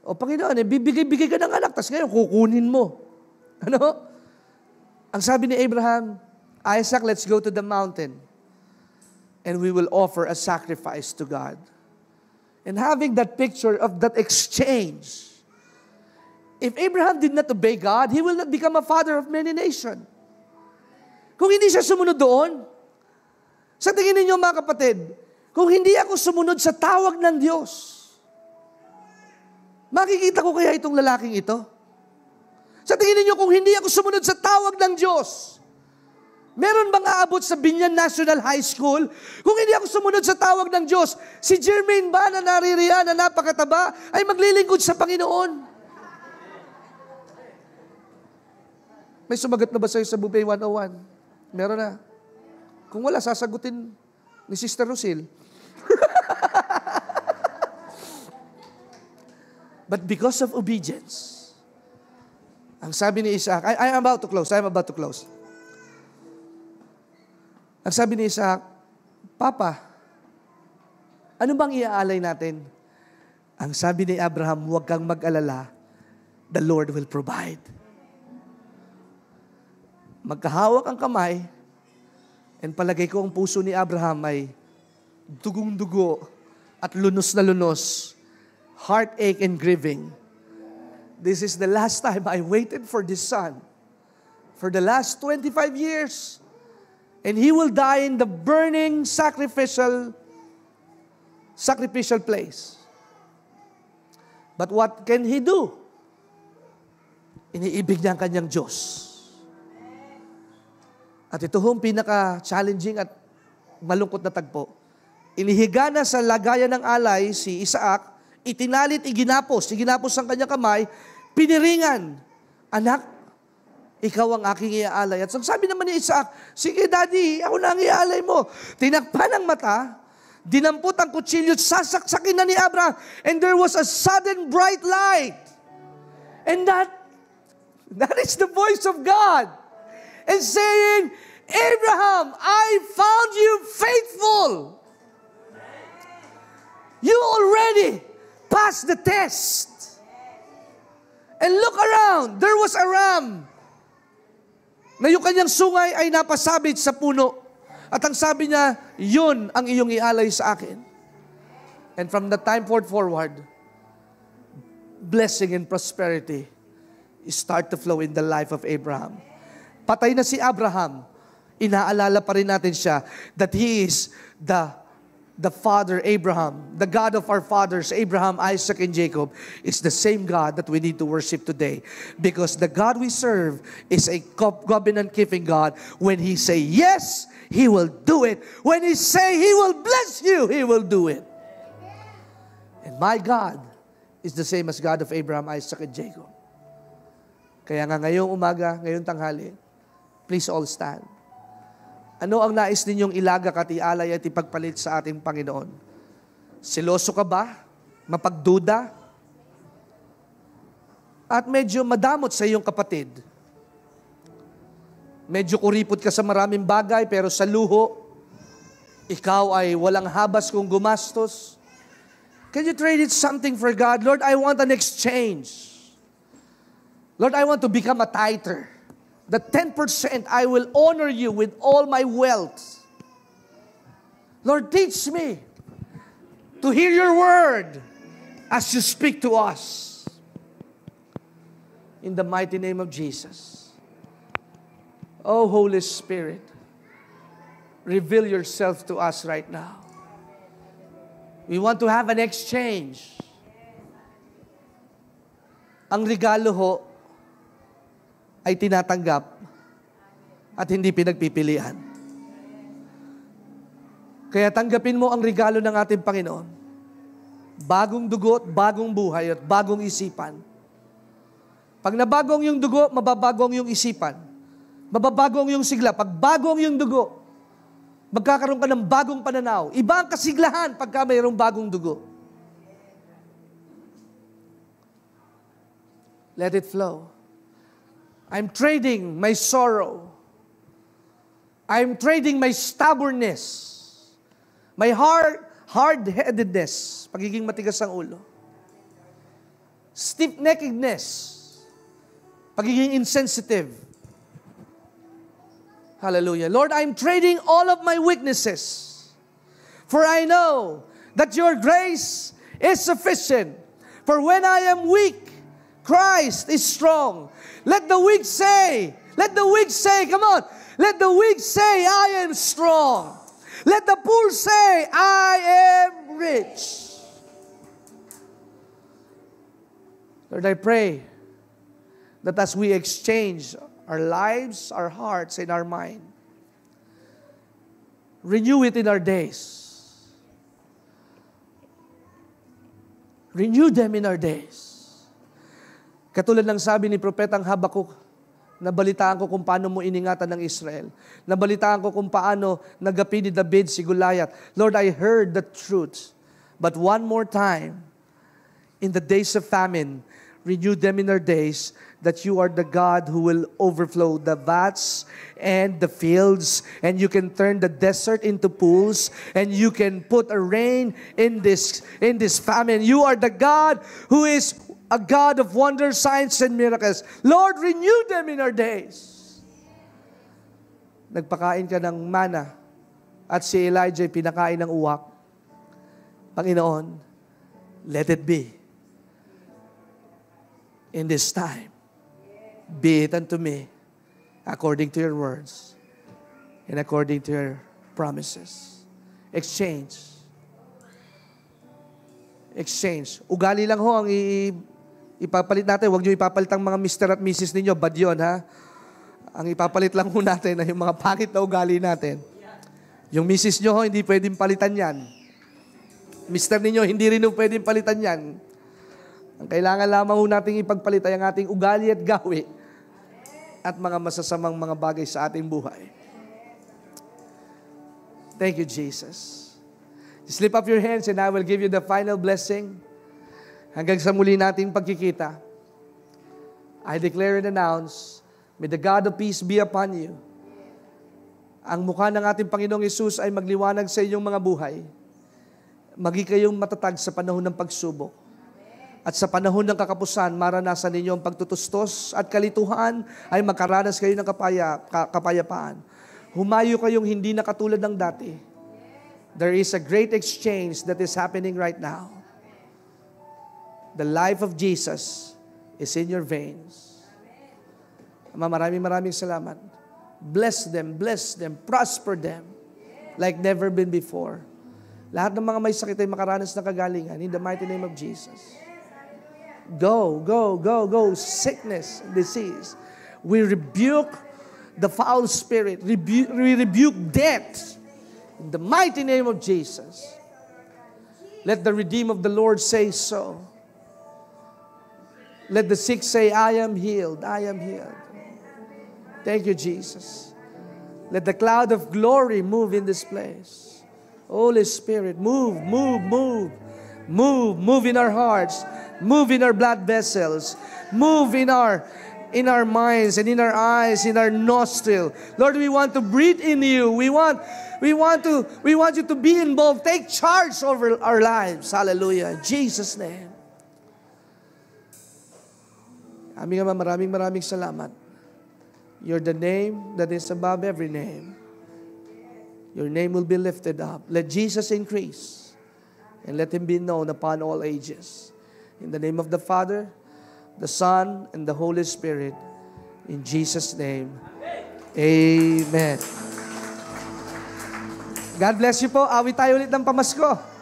[SPEAKER 1] O Panginoon, eh, bibigay-bigay ka ng anak, tapos ngayon kukunin mo. Ano? Ang sabi ni Abraham, Isaac, let's go to the mountain and we will offer a sacrifice to God. And having that picture of that exchange, If Abraham did not obey God, he will not become a father of many nations. Kung hindi siya sumunod doon, sa tingin ninyo mga kapatid, kung hindi ako sumunod sa tawag ng Diyos, makikita ko kaya itong lalaking ito? Sa tingin ninyo, kung hindi ako sumunod sa tawag ng Diyos, meron bang aabot sa Binyan National High School? Kung hindi ako sumunod sa tawag ng Diyos, si Jermaine ba na naririyan na napakataba ay maglilingkod sa Panginoon? May sumagot na ba sa'yo sa Buffet 101? Meron na. Kung wala, sasagutin ni Sister Rosil. But because of obedience, ang sabi ni Isaac, I, I am about to close, I am about to close. Ang sabi ni Isaac, Papa, ano bang iaalay natin? Ang sabi ni Abraham, huwag kang mag-alala, the Lord will provide magkahawak ang kamay, and palagay ko ang puso ni Abraham ay dugong-dugo at lunos na lunos, heartache and grieving. This is the last time I waited for this son. For the last 25 years. And he will die in the burning sacrificial sacrificial place. But what can he do? Iniibig niya ang kanyang Diyos. At ito hong pinaka-challenging at malungkot na tagpo. Inihiga na sa lagayan ng alay si Isaac, itinalit, iginapos, iginapos ang kanyang kamay, piniringan, anak, ikaw ang aking iaalay. At sabi naman ni Isaac, sige daddy, ako na ang iaalay mo. Tinakpan ang mata, dinampot ang kutsilyo, sasaksakin na ni Abraham, and there was a sudden bright light. And that, that is the voice of God and saying, Abraham, I found you faithful. You already passed the test. And look around, there was a ram na yung kanyang sungay ay napasabit sa puno. At ang sabi niya, yun ang iyong ialay sa akin. And from the time forth forward, blessing and prosperity start to flow in the life of Abraham. Patay na si Abraham. Inaalala pa rin natin siya that he is the the father Abraham, the God of our fathers, Abraham, Isaac, and Jacob, is the same God that we need to worship today. Because the God we serve is a covenant keeping God. When He say yes, He will do it. When He say He will bless you, He will do it. And my God is the same as God of Abraham, Isaac, and Jacob. Kaya nga ngayong umaga, ngayong tanghali, Please all stand. Ano ang nais ninyong ilaga at ialay at ipagpalit sa ating Panginoon? Siloso ka ba? Mapagduda? At medyo madamot sa iyong kapatid. Medyo kuripot ka sa maraming bagay pero sa luho, ikaw ay walang habas kung gumastos. Can you trade it something for God? Lord, I want an exchange. Lord, I want to become a tither. The 10%, I will honor you with all my wealth. Lord, teach me to hear your word as you speak to us. In the mighty name of Jesus. Oh, Holy Spirit, reveal yourself to us right now. We want to have an exchange. Ang regalo ho ay tinatanggap at hindi pinagpipilian. Kaya tanggapin mo ang regalo ng ating Panginoon. Bagong dugo at bagong buhay at bagong isipan. Pag nabagong yung dugo, mababagong yung isipan. Mababagong yung sigla. Pag bagong yung dugo, magkakaroon ka ng bagong pananaw. Iba ang kasiglahan pagka mayroong bagong dugo. Let it flow. I'm trading my sorrow. I'm trading my stubbornness. My heart, hard-headedness. Pagiging matigas ang ulo. Stiff-neckedness. Pagiging insensitive. Hallelujah. Lord, I'm trading all of my weaknesses. For I know that your grace is sufficient. For when I am weak, Christ is strong. Let the weak say, let the weak say, come on. Let the weak say, I am strong. Let the poor say, I am rich. Lord, I pray that as we exchange our lives, our hearts, and our mind, renew it in our days. Renew them in our days. Katulad ng sabi ni Propetang Habakuk, nabalitaan ko kung paano mo iningatan ng Israel. Nabalitaan ko kung paano nagapi ni David si Goliath. Lord, I heard the truth. But one more time, in the days of famine, renew them in their days, that you are the God who will overflow the vats and the fields, and you can turn the desert into pools, and you can put a rain in this in this famine. You are the God who is a God of wonders, signs, and miracles. Lord, renew them in our days. Nagpakain ka ng mana at si Elijah pinakain ng uwak. Panginoon, let it be in this time. Be it unto me according to your words and according to your promises. Exchange. Exchange. Ugali lang ho ang i- Ipapalit natin, huwag nyo ipapalit ang mga Mr. at Mrs. ninyo, bad yun ha? Ang ipapalit lang ho natin na yung mga pangit na ugali natin. Yung Mrs. nyo ho, hindi pwedeng palitan yan. Mister ninyo, hindi rin ho pwedeng palitan yan. Ang kailangan lamang ho nating ipagpalit ay ang ating ugali at gawi at mga masasamang mga bagay sa ating buhay. Thank you, Jesus. Just lift up your hands and I will give you the final blessing. Hanggang sa muli nating pagkikita, I declare and announce, may the God of peace be upon you. Ang mukha ng ating Panginoong Isus ay magliwanag sa inyong mga buhay. Magi kayong matatag sa panahon ng pagsubok. At sa panahon ng kakapusan, maranasan ninyo ang pagtutustos at kalituhan ay magkaranas kayo ng kapaya, ka, kapayapaan. Humayo kayong hindi nakatulad ng dati. There is a great exchange that is happening right now. The life of Jesus is in your veins. Ama, maraming maraming salamat. Bless them, bless them, prosper them like never been before. Lahat ng mga may sakit ay makaranas ng kagalingan in the mighty name of Jesus. Go, go, go, go. Sickness, disease. We rebuke the foul spirit. Rebu- we rebuke death in the mighty name of Jesus. Let the redeem of the Lord say so. Let the sick say, I am healed. I am healed. Thank you, Jesus. Let the cloud of glory move in this place. Holy Spirit, move, move, move. Move, move in our hearts. Move in our blood vessels. Move in our in our minds and in our eyes, in our nostril. Lord, we want to breathe in you. We want we want to we want you to be involved. Take charge over our lives. Hallelujah. In Jesus name. Aming Ama, maraming maraming salamat. You're the name that is above every name. Your name will be lifted up. Let Jesus increase and let Him be known upon all ages. In the name of the Father, the Son, and the Holy Spirit. In Jesus' name, Amen. God bless you po. Awit tayo ulit ng pamasko.